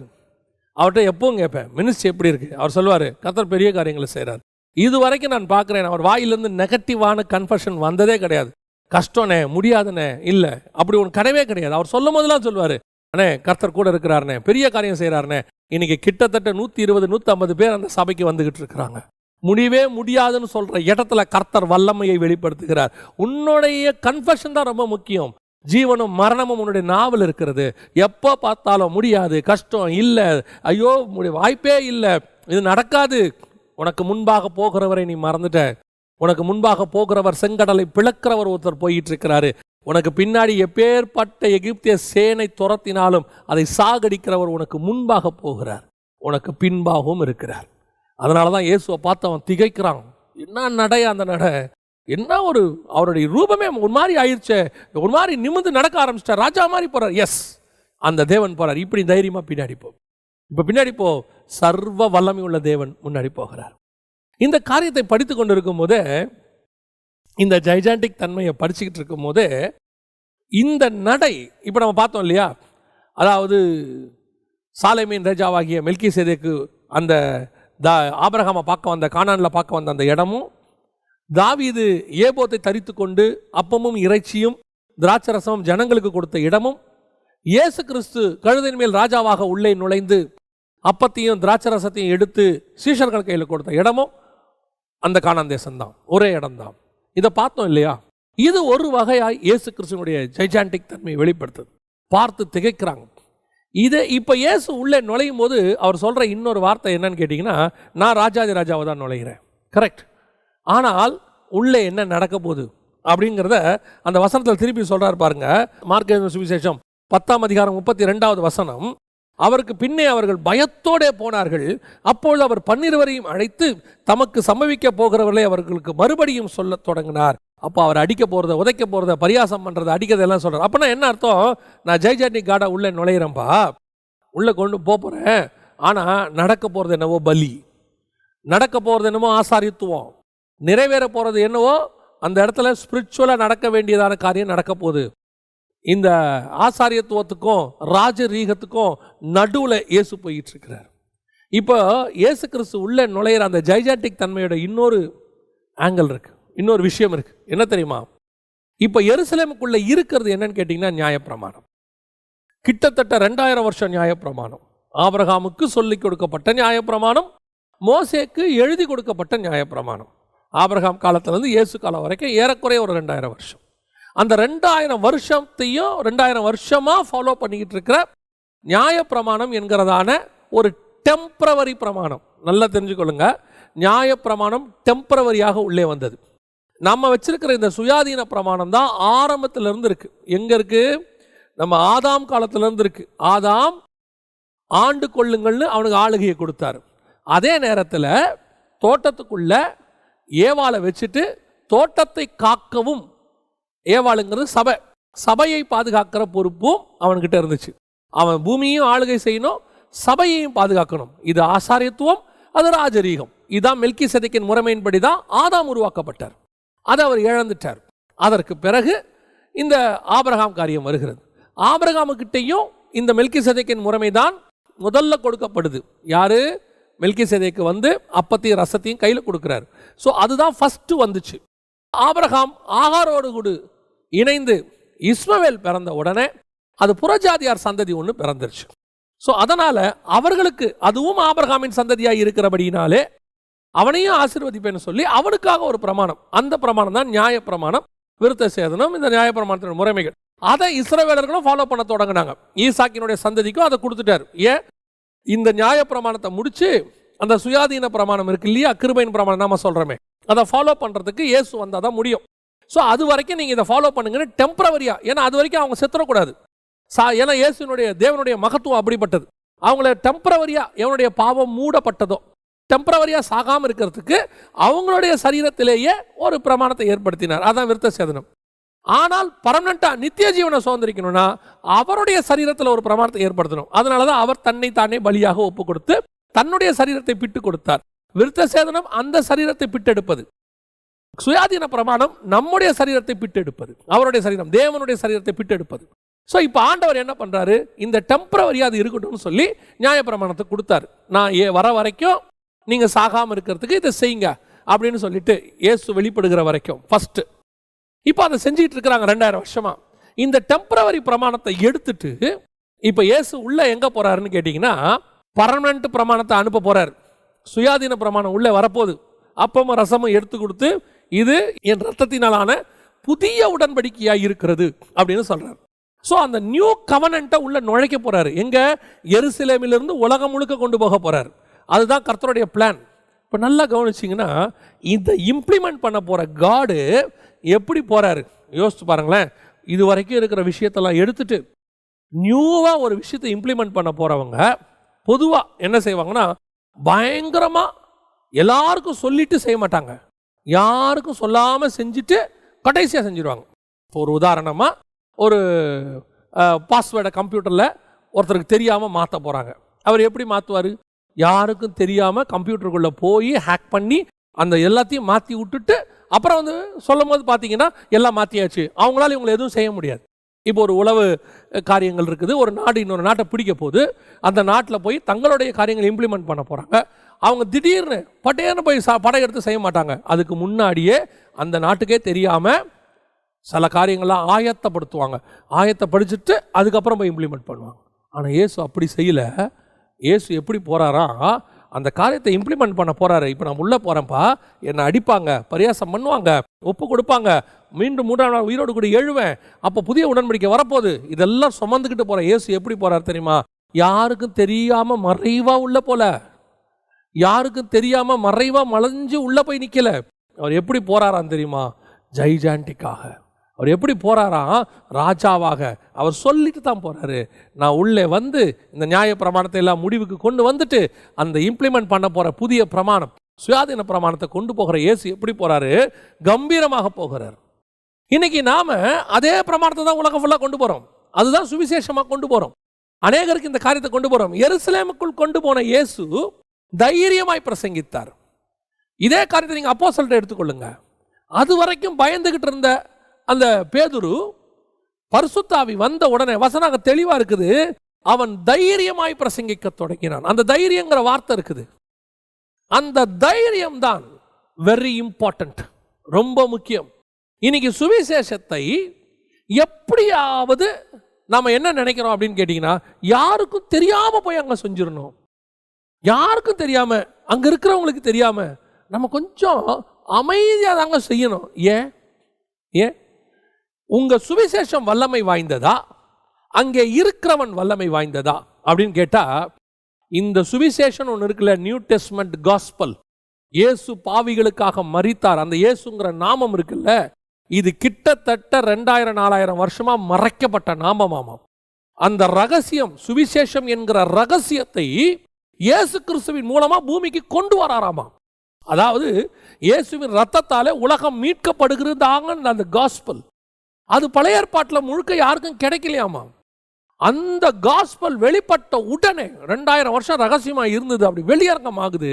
அவர்கிட்ட எப்பவும் கேட்பேன் மினிஸ்ட்ரி எப்படி இருக்குது அவர் சொல்லுவார் கத்தர் பெரிய காரியங்களை செய்கிறார் இது வரைக்கும் நான் பார்க்குறேன் அவர் வாயிலிருந்து நெகட்டிவான கன்ஃபர்ஷன் வந்ததே கிடையாது கஷ்டம்னே முடியாதுண்ணே இல்லை அப்படி ஒன்று கிடையவே கிடையாது அவர் சொல்லும் போதெல்லாம் சொல்லுவார் அண்ணே கர்த்தர் கூட இருக்கிறாருண்ணே பெரிய காரியம் செய்கிறாருனே இன்னைக்கு கிட்டத்தட்ட நூற்றி இருபது நூற்றம்பது பேர் அந்த சபைக்கு வந்துகிட்டு இருக்கிறாங்க முடியவே முடியாதுன்னு சொல்கிற இடத்துல கர்த்தர் வல்லமையை வெளிப்படுத்துகிறார் உன்னுடைய கன்ஃபர்ஷன் தான் ரொம்ப முக்கியம் ஜீவனும் மரணமும் உன்னுடைய நாவல் இருக்கிறது எப்போ பார்த்தாலும் முடியாது கஷ்டம் இல்லை ஐயோ வாய்ப்பே இல்லை இது நடக்காது உனக்கு முன்பாக போகிறவரை நீ மறந்துட்ட உனக்கு முன்பாக போகிறவர் செங்கடலை பிளக்கிறவர் ஒருத்தர் போயிட்டு இருக்கிறாரு உனக்கு பின்னாடி எப்பேற்பட்ட எகிப்திய சேனை துரத்தினாலும் அதை சாகடிக்கிறவர் உனக்கு முன்பாக போகிறார் உனக்கு பின்பாகவும் இருக்கிறார் அதனால தான் இயேசுவை பார்த்து அவன் திகைக்கிறான் என்ன நடை அந்த நடை என்ன ஒரு அவருடைய ரூபமே ஒரு மாதிரி ஆயிடுச்சே ஒரு மாதிரி நிமிந்து நடக்க ஆரம்பிச்சிட்டார் ராஜா மாதிரி போகிறார் எஸ் அந்த தேவன் போகிறார் இப்படி தைரியமாக பின்னாடி போ இப்போ பின்னாடி போ சர்வ வல்லமை உள்ள தேவன் முன்னாடி போகிறார் இந்த காரியத்தை படித்து கொண்டு இருக்கும் போதே இந்த ஜைஜாண்டிக் தன்மையை படிச்சுக்கிட்டு இருக்கும் போதே இந்த நடை இப்போ நம்ம பார்த்தோம் இல்லையா அதாவது சாலைமீன் ரஜாவாகிய மெல்கி சேதைக்கு அந்த த ஆபரகமாக பார்க்க வந்த கானானில் பார்க்க வந்த அந்த இடமும் தாவீது ஏபோத்தை தரித்து கொண்டு அப்பமும் இறைச்சியும் திராட்சரசமும் ஜனங்களுக்கு கொடுத்த இடமும் இயேசு கிறிஸ்து கழுதின் மேல் ராஜாவாக உள்ளே நுழைந்து அப்பத்தையும் திராட்சரசத்தையும் எடுத்து சீஷர்கள் கையில் கொடுத்த இடமும் அந்த காணாந்தேசம்தான் ஒரே இடம்தான் இதை பார்த்தோம் இல்லையா இது ஒரு வகையாய் இயேசு கிறிஸ்துனுடைய ஜைஜான்டிக் தன்மையை வெளிப்படுத்துது பார்த்து திகைக்கிறாங்க இதை இப்போ இயேசு உள்ளே நுழையும் போது அவர் சொல்கிற இன்னொரு வார்த்தை என்னன்னு கேட்டிங்கன்னா நான் ராஜாதி ராஜாவை தான் நுழைகிறேன் கரெக்ட் ஆனால் உள்ளே என்ன நடக்க போகுது அப்படிங்கிறத அந்த வசனத்தில் திருப்பி சொல்கிறார் பாருங்க மார்க்க சுவிசேஷம் பத்தாம் அதிகாரம் முப்பத்தி ரெண்டாவது வசனம் அவருக்கு பின்னே அவர்கள் பயத்தோடே போனார்கள் அப்பொழுது அவர் பன்னிருவரையும் அழைத்து தமக்கு சம்பவிக்க போகிறவர்களை அவர்களுக்கு மறுபடியும் சொல்ல தொடங்கினார் அப்போ அவர் அடிக்க போகிறத உதைக்க போகிறத பரியாசம் பண்ணுறத அடிக்கிறதெல்லாம் சொல்கிறார் அப்படின்னா என்ன அர்த்தம் நான் ஜெய் ஜாட்னி காடா உள்ளே நுழையிறேன்ப்பா உள்ளே கொண்டு போகிறேன் ஆனால் நடக்க போகிறது என்னவோ பலி நடக்க போகிறது என்னமோ ஆசாரித்துவம் நிறைவேற போகிறது என்னவோ அந்த இடத்துல ஸ்பிரிச்சுவலாக நடக்க வேண்டியதான காரியம் நடக்க போகுது இந்த ஆசாரியத்துவத்துக்கும் ராஜரீகத்துக்கும் நடுவில் இயேசு போயிட்டுருக்கிறார் இருக்கிறார் இப்போ இயேசு கிறிஸ்து உள்ளே நுழையிற அந்த ஜைஜாட்டிக் தன்மையோட இன்னொரு ஆங்கிள் இருக்குது இன்னொரு விஷயம் இருக்குது என்ன தெரியுமா இப்போ எருசலேமுக்குள்ளே இருக்கிறது என்னன்னு கேட்டிங்கன்னா நியாயப்பிரமாணம் கிட்டத்தட்ட ரெண்டாயிரம் வருஷம் நியாயப்பிரமாணம் ஆபரகாமுக்கு சொல்லிக் கொடுக்கப்பட்ட நியாயப்பிரமாணம் மோசேக்கு எழுதி கொடுக்கப்பட்ட நியாயப்பிரமாணம் ஆபிரகாம் காலத்துலேருந்து இயேசு காலம் வரைக்கும் ஏறக்குறைய ஒரு ரெண்டாயிரம் வருஷம் அந்த ரெண்டாயிரம் வருஷத்தையும் ரெண்டாயிரம் வருஷமாக ஃபாலோ பண்ணிக்கிட்டு இருக்கிற நியாயப்பிரமாணம் என்கிறதான ஒரு டெம்ப்ரவரி பிரமாணம் நல்லா தெரிஞ்சுக்கொள்ளுங்க நியாயப்பிரமாணம் டெம்ப்ரவரியாக உள்ளே வந்தது நம்ம வச்சிருக்கிற இந்த சுயாதீன பிரமாணம் தான் ஆரம்பத்திலிருந்து இருக்குது எங்கே இருக்குது நம்ம ஆதாம் காலத்திலேருந்து இருக்குது ஆதாம் ஆண்டு கொள்ளுங்கள்னு அவனுக்கு ஆளுகையை கொடுத்தாரு அதே நேரத்தில் தோட்டத்துக்குள்ளே ஏவாளை வச்சுட்டு தோட்டத்தை காக்கவும் ஏவாளுங்கிறது சபை சபையை பாதுகாக்கிற பொறுப்பும் அவன்கிட்ட இருந்துச்சு அவன் பூமியையும் ஆளுகை செய்யணும் சபையையும் பாதுகாக்கணும் இது ஆசாரியத்துவம் அது ராஜரீகம் இதான் மெல்கி சதைக்கின் முறைமையின்படி தான் ஆதாம் உருவாக்கப்பட்டார் அதை அவர் இழந்துட்டார் அதற்கு பிறகு இந்த ஆபரகாம் காரியம் வருகிறது ஆபரகாமுக்கிட்டையும் இந்த மெல்கி சதைக்கின் முறைமை தான் முதல்ல கொடுக்கப்படுது யாரு மெல்கி சேதைக்கு வந்து அப்பத்தையும் ரசத்தையும் கையில் கொடுக்குறாரு ஸோ அதுதான் ஃபஸ்ட்டு வந்துச்சு ஆபரகாம் ஆகாரோடு கூட இணைந்து இஸ்மவேல் பிறந்த உடனே அது புறஜாதியார் சந்ததி ஒன்று பிறந்துருச்சு ஸோ அதனால் அவர்களுக்கு அதுவும் ஆபரகாமின் சந்ததியாக இருக்கிறபடினாலே அவனையும் ஆசீர்வதிப்பேன்னு சொல்லி அவனுக்காக ஒரு பிரமாணம் அந்த பிரமாணம் தான் நியாய பிரமாணம் விருத்த சேதனம் இந்த நியாய முறைமைகள் அதை இஸ்ரவேலர்களும் ஃபாலோ பண்ண தொடங்கினாங்க ஈசாக்கினுடைய சந்ததிக்கும் அதை கொடுத்துட்டார் ஏன் இந்த நியாய பிரமாணத்தை முடித்து அந்த சுயாதீன பிரமாணம் இருக்கு இல்லையா கிருபையின் பிரமாணம் நம்ம சொல்கிறோமே அதை ஃபாலோ பண்ணுறதுக்கு இயேசு வந்தால் தான் முடியும் ஸோ அது வரைக்கும் நீங்கள் இதை ஃபாலோ பண்ணுங்கன்னு டெம்பரவரியாக ஏன்னா அது வரைக்கும் அவங்க செத்துறக்கூடாது சா ஏன்னா இயேசுனுடைய தேவனுடைய மகத்துவம் அப்படிப்பட்டது அவங்கள டெம்பரவரியாக எவனுடைய பாவம் மூடப்பட்டதோ டெம்பரவரியாக சாகாமல் இருக்கிறதுக்கு அவங்களுடைய சரீரத்திலேயே ஒரு பிரமாணத்தை ஏற்படுத்தினார் அதான் விருத்த சேதனம் ஆனால் பர்மனண்ட்டாக நித்திய ஜீவனை சுதந்திரிக்கணும்னா அவருடைய சரீரத்தில் ஒரு பிரமாணத்தை ஏற்படுத்தணும் அதனால தான் அவர் தன்னை தானே பலியாக ஒப்பு கொடுத்து தன்னுடைய சரீரத்தை பிட்டு கொடுத்தார் விருத்த சேதனம் அந்த சரீரத்தை பிட்டெடுப்பது சுயாதீன பிரமாணம் நம்முடைய சரீரத்தை பிட்டெடுப்பது அவருடைய சரீரம் தேவனுடைய சரீரத்தை பிட்டெடுப்பது ஸோ இப்போ ஆண்டவர் என்ன பண்ணுறாரு இந்த டெம்பரவரியாக அது இருக்கட்டும்னு சொல்லி நியாயப்பிரமாணத்தை கொடுத்தாரு நான் ஏ வர வரைக்கும் நீங்கள் சாகாமல் இருக்கிறதுக்கு இதை செய்யுங்க அப்படின்னு சொல்லிட்டு ஏசு வெளிப்படுகிற வரைக்கும் ஃபஸ்ட்டு இப்போ அதை செஞ்சிட்டு இருக்கிறாங்க ரெண்டாயிரம் வருஷமா இந்த டெம்பரவரி பிரமாணத்தை எடுத்துட்டு இப்போ இயேசு உள்ள எங்க போறாருன்னு கேட்டீங்கன்னா பர்மனன்ட் பிரமாணத்தை அனுப்ப போறார் சுயாதீன பிரமாணம் உள்ளே வரப்போகுது அப்பமும் ரசமும் எடுத்து கொடுத்து இது என் ரத்தத்தினாலான புதிய உடன்படிக்கையாக இருக்கிறது அப்படின்னு சொல்றாரு ஸோ அந்த நியூ கவனண்ட்டை உள்ள நுழைக்க போறாரு எங்க எருசலேமிலிருந்து உலகம் முழுக்க கொண்டு போக போறாரு அதுதான் கர்த்தருடைய பிளான் இப்போ நல்லா கவனிச்சிங்கன்னா இதை இம்ப்ளிமெண்ட் பண்ண போகிற காடு எப்படி போகிறாரு யோசித்து பாருங்களேன் இது வரைக்கும் இருக்கிற விஷயத்தெல்லாம் எடுத்துட்டு நியூவாக ஒரு விஷயத்தை இம்ப்ளிமெண்ட் பண்ண போகிறவங்க பொதுவாக என்ன செய்வாங்கன்னா பயங்கரமாக எல்லாருக்கும் சொல்லிட்டு செய்ய மாட்டாங்க யாருக்கும் சொல்லாமல் செஞ்சுட்டு கடைசியாக செஞ்சுருவாங்க இப்போ ஒரு உதாரணமாக ஒரு பாஸ்வேர்டை கம்ப்யூட்டரில் ஒருத்தருக்கு தெரியாமல் மாற்ற போகிறாங்க அவர் எப்படி மாற்றுவார் யாருக்கும் தெரியாமல் கம்ப்யூட்டருக்குள்ளே போய் ஹேக் பண்ணி அந்த எல்லாத்தையும் மாற்றி விட்டுட்டு அப்புறம் வந்து சொல்லும் போது பார்த்தீங்கன்னா எல்லாம் மாற்றியாச்சு அவங்களால இவங்களை எதுவும் செய்ய முடியாது இப்போ ஒரு உளவு காரியங்கள் இருக்குது ஒரு நாடு இன்னொரு நாட்டை பிடிக்க போது அந்த நாட்டில் போய் தங்களுடைய காரியங்களை இம்ப்ளிமெண்ட் பண்ண போகிறாங்க அவங்க திடீர்னு பட்டேர்னு போய் சா படையெடுத்து செய்ய மாட்டாங்க அதுக்கு முன்னாடியே அந்த நாட்டுக்கே தெரியாமல் சில காரியங்கள்லாம் ஆயத்தப்படுத்துவாங்க ஆயத்தப்படுத்திட்டு அதுக்கப்புறம் போய் இம்ப்ளிமெண்ட் பண்ணுவாங்க ஆனால் இயேசு அப்படி செய்யலை இயேசு எப்படி போகிறாரா அந்த காரியத்தை இம்ப்ளிமெண்ட் பண்ண போகிறாரு இப்போ நான் உள்ளே போகிறேன்ப்பா என்னை அடிப்பாங்க பரியாசம் பண்ணுவாங்க ஒப்பு கொடுப்பாங்க மீண்டும் மூன்றாம் நாள் உயிரோடு கூட எழுவேன் அப்போ புதிய உடன்படிக்கை வரப்போகுது இதெல்லாம் சுமந்துக்கிட்டு போகிற இயேசு எப்படி போகிறார் தெரியுமா யாருக்கும் தெரியாமல் மறைவாக உள்ளே போல யாருக்கும் தெரியாமல் மறைவாக மலைஞ்சு உள்ளே போய் நிற்கலை அவர் எப்படி போகிறாரான்னு தெரியுமா ஜைஜாண்டிக்காக அவர் எப்படி போகிறாரா ராஜாவாக அவர் சொல்லிட்டு தான் போகிறாரு நான் உள்ளே வந்து இந்த நியாய பிரமாணத்தை எல்லாம் முடிவுக்கு கொண்டு வந்துட்டு அந்த இம்ப்ளிமெண்ட் பண்ண போகிற புதிய பிரமாணம் சுயாதீன பிரமாணத்தை கொண்டு போகிற இயேசு எப்படி போகிறாரு கம்பீரமாக போகிறார் இன்னைக்கு நாம் அதே பிரமாணத்தை தான் உலகம் ஃபுல்லாக கொண்டு போகிறோம் அதுதான் சுவிசேஷமாக கொண்டு போகிறோம் அநேகருக்கு இந்த காரியத்தை கொண்டு போகிறோம் எருசலேமுக்குள் கொண்டு போன இயேசு தைரியமாய் பிரசங்கித்தார் இதே காரியத்தை நீங்கள் அப்போ சொல்கிற எடுத்துக்கொள்ளுங்க அது வரைக்கும் பயந்துகிட்டு இருந்த அந்த பேதுரு பரிசுத்தாவி வந்த உடனே வசனாக தெளிவாக இருக்குது அவன் தைரியமாய் பிரசங்கிக்க தொடங்கினான் அந்த தைரியங்கிற வார்த்தை இருக்குது அந்த தைரியம் தான் வெரி இம்பார்ட்டன்ட் ரொம்ப முக்கியம் இன்னைக்கு சுவிசேஷத்தை எப்படியாவது நம்ம என்ன நினைக்கிறோம் அப்படின்னு கேட்டிங்கன்னா யாருக்கும் தெரியாமல் போய் அங்கே செஞ்சிடணும் யாருக்கும் தெரியாமல் அங்கே இருக்கிறவங்களுக்கு தெரியாமல் நம்ம கொஞ்சம் அமைதியாக தாங்க செய்யணும் ஏன் ஏன் உங்கள் சுவிசேஷம் வல்லமை வாய்ந்ததா அங்கே இருக்கிறவன் வல்லமை வாய்ந்ததா அப்படின்னு கேட்டால் இந்த சுவிசேஷன் ஒன்று இருக்குல்ல நியூ டெஸ்ட்மெண்ட் காஸ்பல் இயேசு பாவிகளுக்காக மறித்தார் அந்த இயேசுங்கிற நாமம் இருக்குல்ல இது கிட்டத்தட்ட ரெண்டாயிரம் நாலாயிரம் வருஷமாக மறைக்கப்பட்ட நாமமாமாம் அந்த ரகசியம் சுவிசேஷம் என்கிற ரகசியத்தை இயேசு கிறிஸ்துவின் மூலமாக பூமிக்கு கொண்டு வராராமா அதாவது இயேசுவின் ரத்தத்தாலே உலகம் மீட்கப்படுகிறது அந்த காஸ்பல் அது பழைய ஏற்பாட்டில் முழுக்க யாருக்கும் கிடைக்கலையாமா அந்த காஸ்பல் வெளிப்பட்ட உடனே ரெண்டாயிரம் வருஷம் ரகசியமாக இருந்தது அப்படி வெளியரங்கம் ஆகுது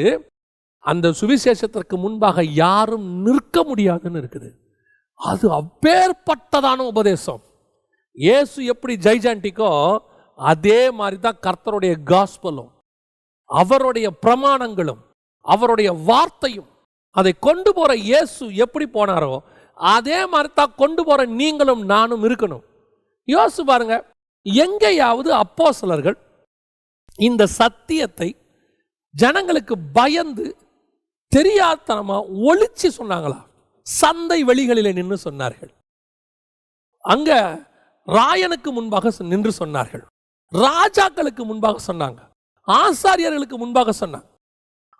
அந்த சுவிசேஷத்திற்கு முன்பாக யாரும் நிற்க முடியாதுன்னு இருக்குது அது அப்பேற்பட்டதான உபதேசம் இயேசு எப்படி ஜெய்ஜாண்டிக்கோ அதே மாதிரி தான் கர்த்தருடைய காஸ்பலும் அவருடைய பிரமாணங்களும் அவருடைய வார்த்தையும் அதை கொண்டு போகிற இயேசு எப்படி போனாரோ அதே மாதிரி கொண்டு போகிற நீங்களும் நானும் இருக்கணும் யோசிச்சு பாருங்க எங்கேயாவது அப்போ சிலர்கள் இந்த சத்தியத்தை ஜனங்களுக்கு பயந்து தெரியாதனமாக ஒழிச்சு சொன்னாங்களா சந்தை வெளிகளில் நின்று சொன்னார்கள் அங்க ராயனுக்கு முன்பாக நின்று சொன்னார்கள் ராஜாக்களுக்கு முன்பாக சொன்னாங்க ஆசாரியர்களுக்கு முன்பாக சொன்னாங்க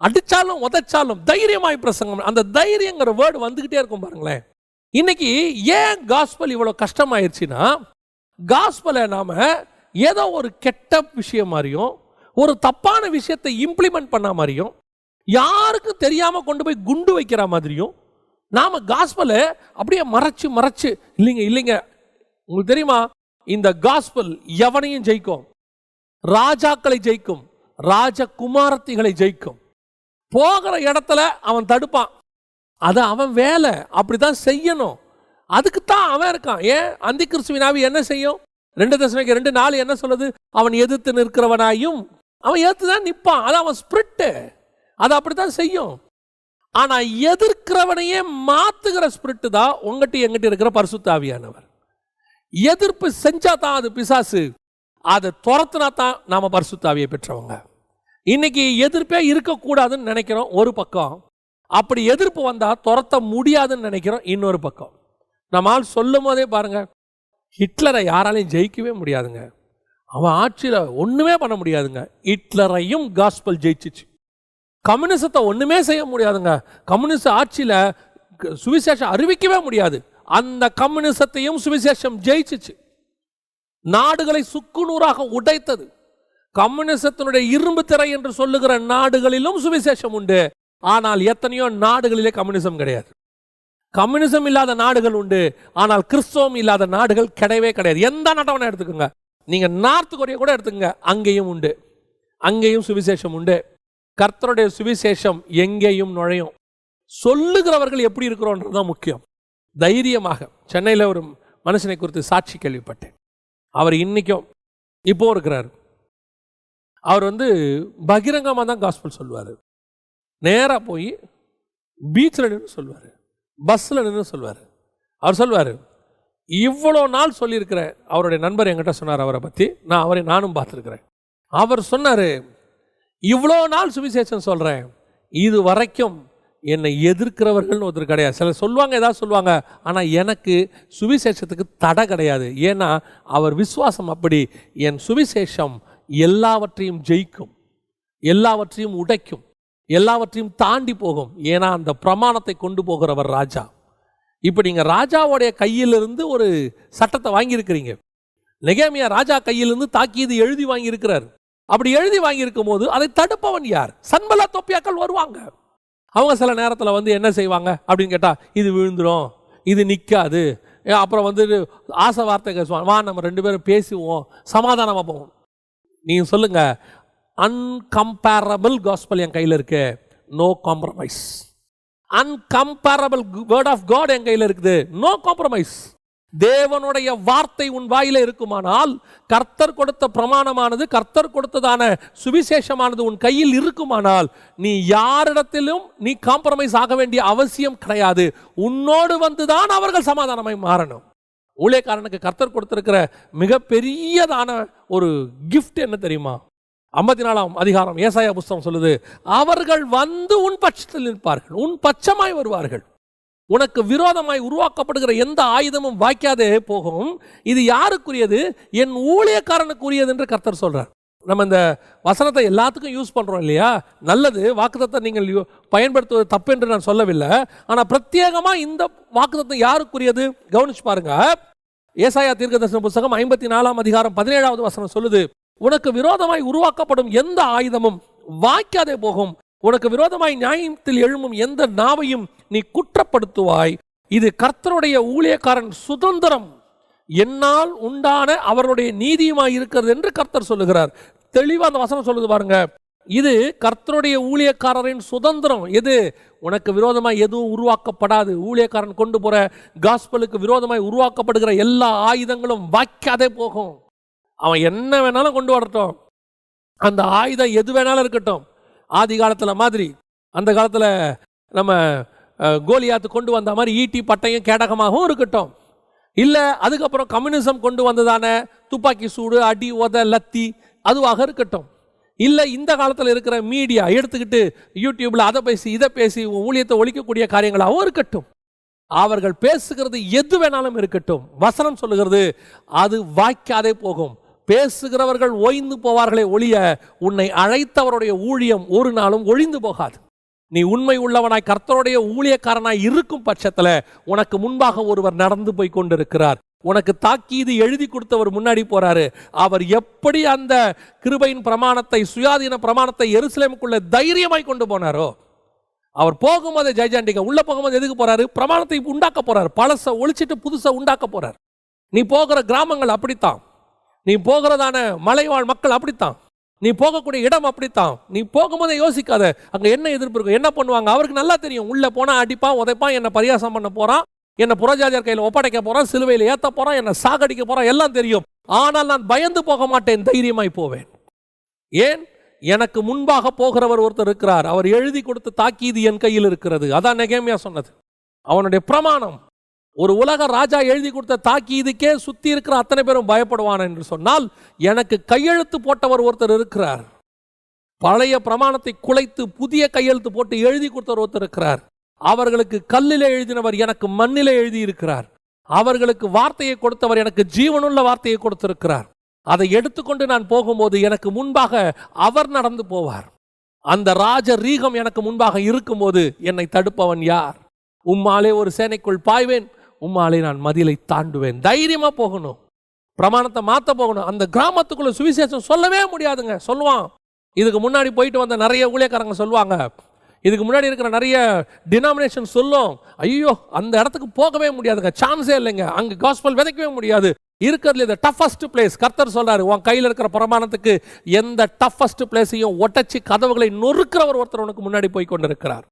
அடிச்சாலும் உதைச்சாலும் தைரியமாய் பிரசங்கம் அந்த தைரியங்கிற வேர்டு வந்துகிட்டே இருக்கும் பாருங்களேன் இன்னைக்கு ஏன் காஸ்பல் இவ்வளோ கஷ்டமாயிருச்சுன்னா காஸ்பலை நாம் ஏதோ ஒரு கெட்ட விஷயம் மாதிரியும் ஒரு தப்பான விஷயத்தை இம்ப்ளிமெண்ட் பண்ண மாதிரியும் யாருக்கும் தெரியாமல் கொண்டு போய் குண்டு வைக்கிற மாதிரியும் நாம் காஸ்பலை அப்படியே மறைச்சு மறைச்சு இல்லைங்க இல்லைங்க உங்களுக்கு தெரியுமா இந்த காஸ்பல் எவனையும் ஜெயிக்கும் ராஜாக்களை ஜெயிக்கும் ராஜகுமாரத்திகளை ஜெயிக்கும் போகிற இடத்துல அவன் தடுப்பான் அது அவன் வேலை அப்படி தான் செய்யணும் அதுக்கு தான் அவன் இருக்கான் ஏன் அந்தி கிறிஸ்துவினாவி என்ன செய்யும் ரெண்டு தசனைக்கு ரெண்டு நாள் என்ன சொல்லுது அவன் எதிர்த்து நிற்கிறவனாயும் அவன் எதிர்த்து தான் நிற்பான் அது அவன் ஸ்பிரிட்டு அது அப்படி தான் செய்யும் ஆனால் எதிர்க்கிறவனையே மாற்றுகிற ஸ்பிரிட்டு தான் உங்கள்கிட்ட எங்கிட்ட இருக்கிற பரிசுத்தாவியானவர் எதிர்ப்பு செஞ்சா தான் அது பிசாசு அதை துரத்துனா தான் நாம் பரிசுத்தாவியை பெற்றவங்க இன்னைக்கு எதிர்ப்பே இருக்கக்கூடாதுன்னு நினைக்கிறோம் ஒரு பக்கம் அப்படி எதிர்ப்பு வந்தால் துரத்த முடியாதுன்னு நினைக்கிறோம் இன்னொரு பக்கம் நம்மால் சொல்லும் போதே பாருங்கள் ஹிட்லரை யாராலையும் ஜெயிக்கவே முடியாதுங்க அவன் ஆட்சியில் ஒன்றுமே பண்ண முடியாதுங்க ஹிட்லரையும் காஸ்பல் ஜெயிச்சிச்சு கம்யூனிசத்தை ஒன்றுமே செய்ய முடியாதுங்க கம்யூனிஸ்ட் ஆட்சியில் சுவிசேஷம் அறிவிக்கவே முடியாது அந்த கம்யூனிசத்தையும் சுவிசேஷம் ஜெயிச்சிச்சு நாடுகளை சுக்குநூறாக உடைத்தது கம்யூனிசத்தினுடைய இரும்பு திரை என்று சொல்லுகிற நாடுகளிலும் சுவிசேஷம் உண்டு ஆனால் எத்தனையோ நாடுகளிலே கம்யூனிசம் கிடையாது கம்யூனிசம் இல்லாத நாடுகள் உண்டு ஆனால் கிறிஸ்தவம் இல்லாத நாடுகள் கிடையவே கிடையாது எந்த நாட்டவனை எடுத்துக்கோங்க நீங்கள் நார்த் கொரியா கூட எடுத்துக்கங்க அங்கேயும் உண்டு அங்கேயும் சுவிசேஷம் உண்டு கர்த்தருடைய சுவிசேஷம் எங்கேயும் நுழையும் சொல்லுகிறவர்கள் எப்படி இருக்கிறோன்றது தான் முக்கியம் தைரியமாக சென்னையில் ஒரு மனுஷனை குறித்து சாட்சி கேள்விப்பட்டேன் அவர் இன்றைக்கும் இப்போ இருக்கிறார் அவர் வந்து பகிரங்கமாக தான் காஸ்பிள் சொல்லுவார் நேராக போய் பீச்சில் நின்று சொல்வார் பஸ்ஸில் நின்று சொல்வார் அவர் சொல்வார் இவ்வளோ நாள் சொல்லியிருக்கிறேன் அவருடைய நண்பர் என்கிட்ட சொன்னார் அவரை பற்றி நான் அவரை நானும் பார்த்துருக்குறேன் அவர் சொன்னார் இவ்வளோ நாள் சுவிசேஷம் சொல்கிறேன் இது வரைக்கும் என்னை எதிர்க்கிறவர்கள்னு ஒருத்தர் கிடையாது சில சொல்லுவாங்க ஏதாவது சொல்லுவாங்க ஆனால் எனக்கு சுவிசேஷத்துக்கு தடை கிடையாது ஏன்னா அவர் விசுவாசம் அப்படி என் சுவிசேஷம் எல்லாவற்றையும் ஜெயிக்கும் எல்லாவற்றையும் உடைக்கும் எல்லாவற்றையும் தாண்டி போகும் ஏன்னா அந்த பிரமாணத்தை கொண்டு போகிறவர் ராஜா இப்போ நீங்கள் ராஜாவோடைய கையிலிருந்து ஒரு சட்டத்தை வாங்கியிருக்கிறீங்க நெகேமியா ராஜா கையிலிருந்து தாக்கியது எழுதி வாங்கியிருக்கிறார் அப்படி எழுதி வாங்கியிருக்கும் போது அதை தடுப்பவன் யார் சண்பலா தொப்பியாக்கள் வருவாங்க அவங்க சில நேரத்தில் வந்து என்ன செய்வாங்க அப்படின்னு கேட்டால் இது விழுந்துடும் இது நிற்காது அப்புறம் வந்து ஆசை வார்த்தை வா நம்ம ரெண்டு பேரும் பேசுவோம் சமாதானமாக போவோம் நீங்கள் சொல்லுங்கள் அன்கம்பேரபிள் காஸ்பல் என் கையில் இருக்கு no compromise uncomparable word of God என் கையில் இருக்குது நோ காம்ப்ரமைஸ் தேவனுடைய வார்த்தை உன் வாயில இருக்குமானால் கர்த்தர் கொடுத்த பிரமாணமானது கர்த்தர் கொடுத்ததான சுவிசேஷமானது உன் கையில் இருக்குமானால் நீ யாரிடத்திலும் நீ காம்ப்ரமைஸ் ஆக வேண்டிய அவசியம் கிடையாது உன்னோடு வந்துதான் அவர்கள் சமாதானமாய் மாறணும் ஊழியக்காரனுக்கு கர்த்தர் கொடுத்திருக்கிற மிகப்பெரியதான ஒரு கிஃப்ட் என்ன தெரியுமா ஐம்பத்தி நாலாம் அதிகாரம் ஏசாயா புஸ்தகம் சொல்லுது அவர்கள் வந்து உன் பட்சத்தில் நிற்பார்கள் உன் பட்சமாய் வருவார்கள் உனக்கு விரோதமாய் உருவாக்கப்படுகிற எந்த ஆயுதமும் வாய்க்காதே போகும் இது யாருக்குரியது என் ஊழியக்காரனுக்குரியது என்று கர்த்தர் சொல்கிறார் நம்ம இந்த வசனத்தை எல்லாத்துக்கும் யூஸ் பண்ணுறோம் இல்லையா நல்லது வாக்குத்தத்தை நீங்கள் பயன்படுத்துவது தப்பு என்று நான் சொல்லவில்லை ஆனால் பிரத்யேகமாக இந்த வாக்குத்தத்தம் யாருக்குரியது கவனிச்சு பாருங்க ஏசாயா தீர்க்க தரிசன புஸ்தகம் ஐம்பத்தி நாலாம் அதிகாரம் பதினேழாவது வசனம் சொல்லுது உனக்கு விரோதமாய் உருவாக்கப்படும் எந்த ஆயுதமும் வாய்க்காதே போகும் உனக்கு விரோதமாய் நியாயத்தில் எழும்பும் எந்த நாவையும் நீ குற்றப்படுத்துவாய் இது கர்த்தருடைய ஊழியக்காரன் சுதந்திரம் என்னால் உண்டான அவருடைய நீதியுமாய் இருக்கிறது என்று கர்த்தர் சொல்லுகிறார் தெளிவாக அந்த வசனம் சொல்லுது பாருங்க இது கர்த்தருடைய ஊழியக்காரரின் சுதந்திரம் எது உனக்கு விரோதமாய் எதுவும் உருவாக்கப்படாது ஊழியக்காரன் கொண்டு போகிற காஸ்பலுக்கு விரோதமாய் உருவாக்கப்படுகிற எல்லா ஆயுதங்களும் வாய்க்காதே போகும் அவன் என்ன வேணாலும் கொண்டு வரட்டும் அந்த ஆயுதம் எது வேணாலும் இருக்கட்டும் ஆதி காலத்தில் மாதிரி அந்த காலத்தில் நம்ம கோலியாத்து கொண்டு வந்த மாதிரி ஈட்டி பட்டையும் கேடகமாகவும் இருக்கட்டும் இல்லை அதுக்கப்புறம் கம்யூனிசம் கொண்டு வந்ததான துப்பாக்கி சூடு அடி உத லத்தி அதுவாக இருக்கட்டும் இல்லை இந்த காலத்தில் இருக்கிற மீடியா எடுத்துக்கிட்டு யூடியூப்பில் அதை பேசி இதை பேசி ஊழியத்தை ஒழிக்கக்கூடிய காரியங்களாகவும் இருக்கட்டும் அவர்கள் பேசுகிறது எது வேணாலும் இருக்கட்டும் வசனம் சொல்லுகிறது அது வாய்க்காதே போகும் பேசுகிறவர்கள் ஓய்ந்து போவார்களே ஒழிய உன்னை அழைத்தவருடைய ஊழியம் ஒரு நாளும் ஒழிந்து போகாது நீ உண்மை உள்ளவனாய் கர்த்தருடைய ஊழியக்காரனாய் இருக்கும் பட்சத்தில் உனக்கு முன்பாக ஒருவர் நடந்து போய் கொண்டிருக்கிறார் உனக்கு தாக்கீது எழுதி கொடுத்தவர் முன்னாடி போறாரு அவர் எப்படி அந்த கிருபையின் பிரமாணத்தை சுயாதீன பிரமாணத்தை எருசலேமுக்குள்ள தைரியமாய் கொண்டு போனாரோ அவர் போகும்போது ஜெயஜாண்டிக உள்ள போகும்போது எதுக்கு போறாரு பிரமாணத்தை உண்டாக்க போறாரு பழசை ஒழிச்சிட்டு புதுசை உண்டாக்க போறார் நீ போகிற கிராமங்கள் அப்படித்தான் நீ போகிறதான மலைவாழ் மக்கள் அப்படித்தான் நீ போகக்கூடிய இடம் அப்படித்தான் நீ போகும்போதே யோசிக்காத அங்கே என்ன எதிர்ப்பு இருக்கும் என்ன பண்ணுவாங்க அவருக்கு நல்லா தெரியும் உள்ளே போனால் அடிப்பான் உதைப்பான் என்னை பரியாசம் பண்ண போகிறான் என்னை புறஜாதியர் கையில் ஒப்படைக்க போகிறான் சிலுவையில் ஏற்ற போகிறான் என்னை சாகடிக்க போகிறான் எல்லாம் தெரியும் ஆனால் நான் பயந்து போக மாட்டேன் தைரியமாய் போவேன் ஏன் எனக்கு முன்பாக போகிறவர் ஒருத்தர் இருக்கிறார் அவர் எழுதி கொடுத்த தாக்கீது என் கையில் இருக்கிறது அதான் நெகேமியா சொன்னது அவனுடைய பிரமாணம் ஒரு உலக ராஜா எழுதி கொடுத்த தாக்கி இதுக்கே சுற்றி இருக்கிற அத்தனை பேரும் பயப்படுவான் என்று சொன்னால் எனக்கு கையெழுத்து போட்டவர் ஒருத்தர் இருக்கிறார் பழைய பிரமாணத்தை குலைத்து புதிய கையெழுத்து போட்டு எழுதி கொடுத்தவர் ஒருத்தர் இருக்கிறார் அவர்களுக்கு கல்லில் எழுதினவர் எனக்கு மண்ணில் எழுதியிருக்கிறார் அவர்களுக்கு வார்த்தையை கொடுத்தவர் எனக்கு ஜீவனுள்ள வார்த்தையை கொடுத்திருக்கிறார் அதை எடுத்துக்கொண்டு நான் போகும்போது எனக்கு முன்பாக அவர் நடந்து போவார் அந்த ராஜ ரீகம் எனக்கு முன்பாக இருக்கும்போது என்னை தடுப்பவன் யார் உம்மாலே ஒரு சேனைக்குள் பாய்வேன் உம்மாலே நான் மதிலை தாண்டுவேன் தைரியமாக போகணும் பிரமாணத்தை மாற்ற போகணும் அந்த கிராமத்துக்குள்ளே சுவிசேஷம் சொல்லவே முடியாதுங்க சொல்லுவான் இதுக்கு முன்னாடி போயிட்டு வந்த நிறைய ஊழியக்காரங்க சொல்லுவாங்க இதுக்கு முன்னாடி இருக்கிற நிறைய டினாமினேஷன் சொல்லும் ஐயோ அந்த இடத்துக்கு போகவே முடியாதுங்க சான்ஸே இல்லைங்க அங்கே காஸ்பல் விதைக்கவே முடியாது இருக்கிறதுல இந்த டஃபஸ்ட் பிளேஸ் கர்த்தர் சொல்கிறாரு உன் கையில் இருக்கிற பிரமாணத்துக்கு எந்த டஃபஸ்ட் பிளேஸையும் ஒட்டச்சி கதவுகளை நொறுக்கிறவர் ஒருத்தர் உனக்கு முன்னாடி போய் கொண்டு இருக்கிறார்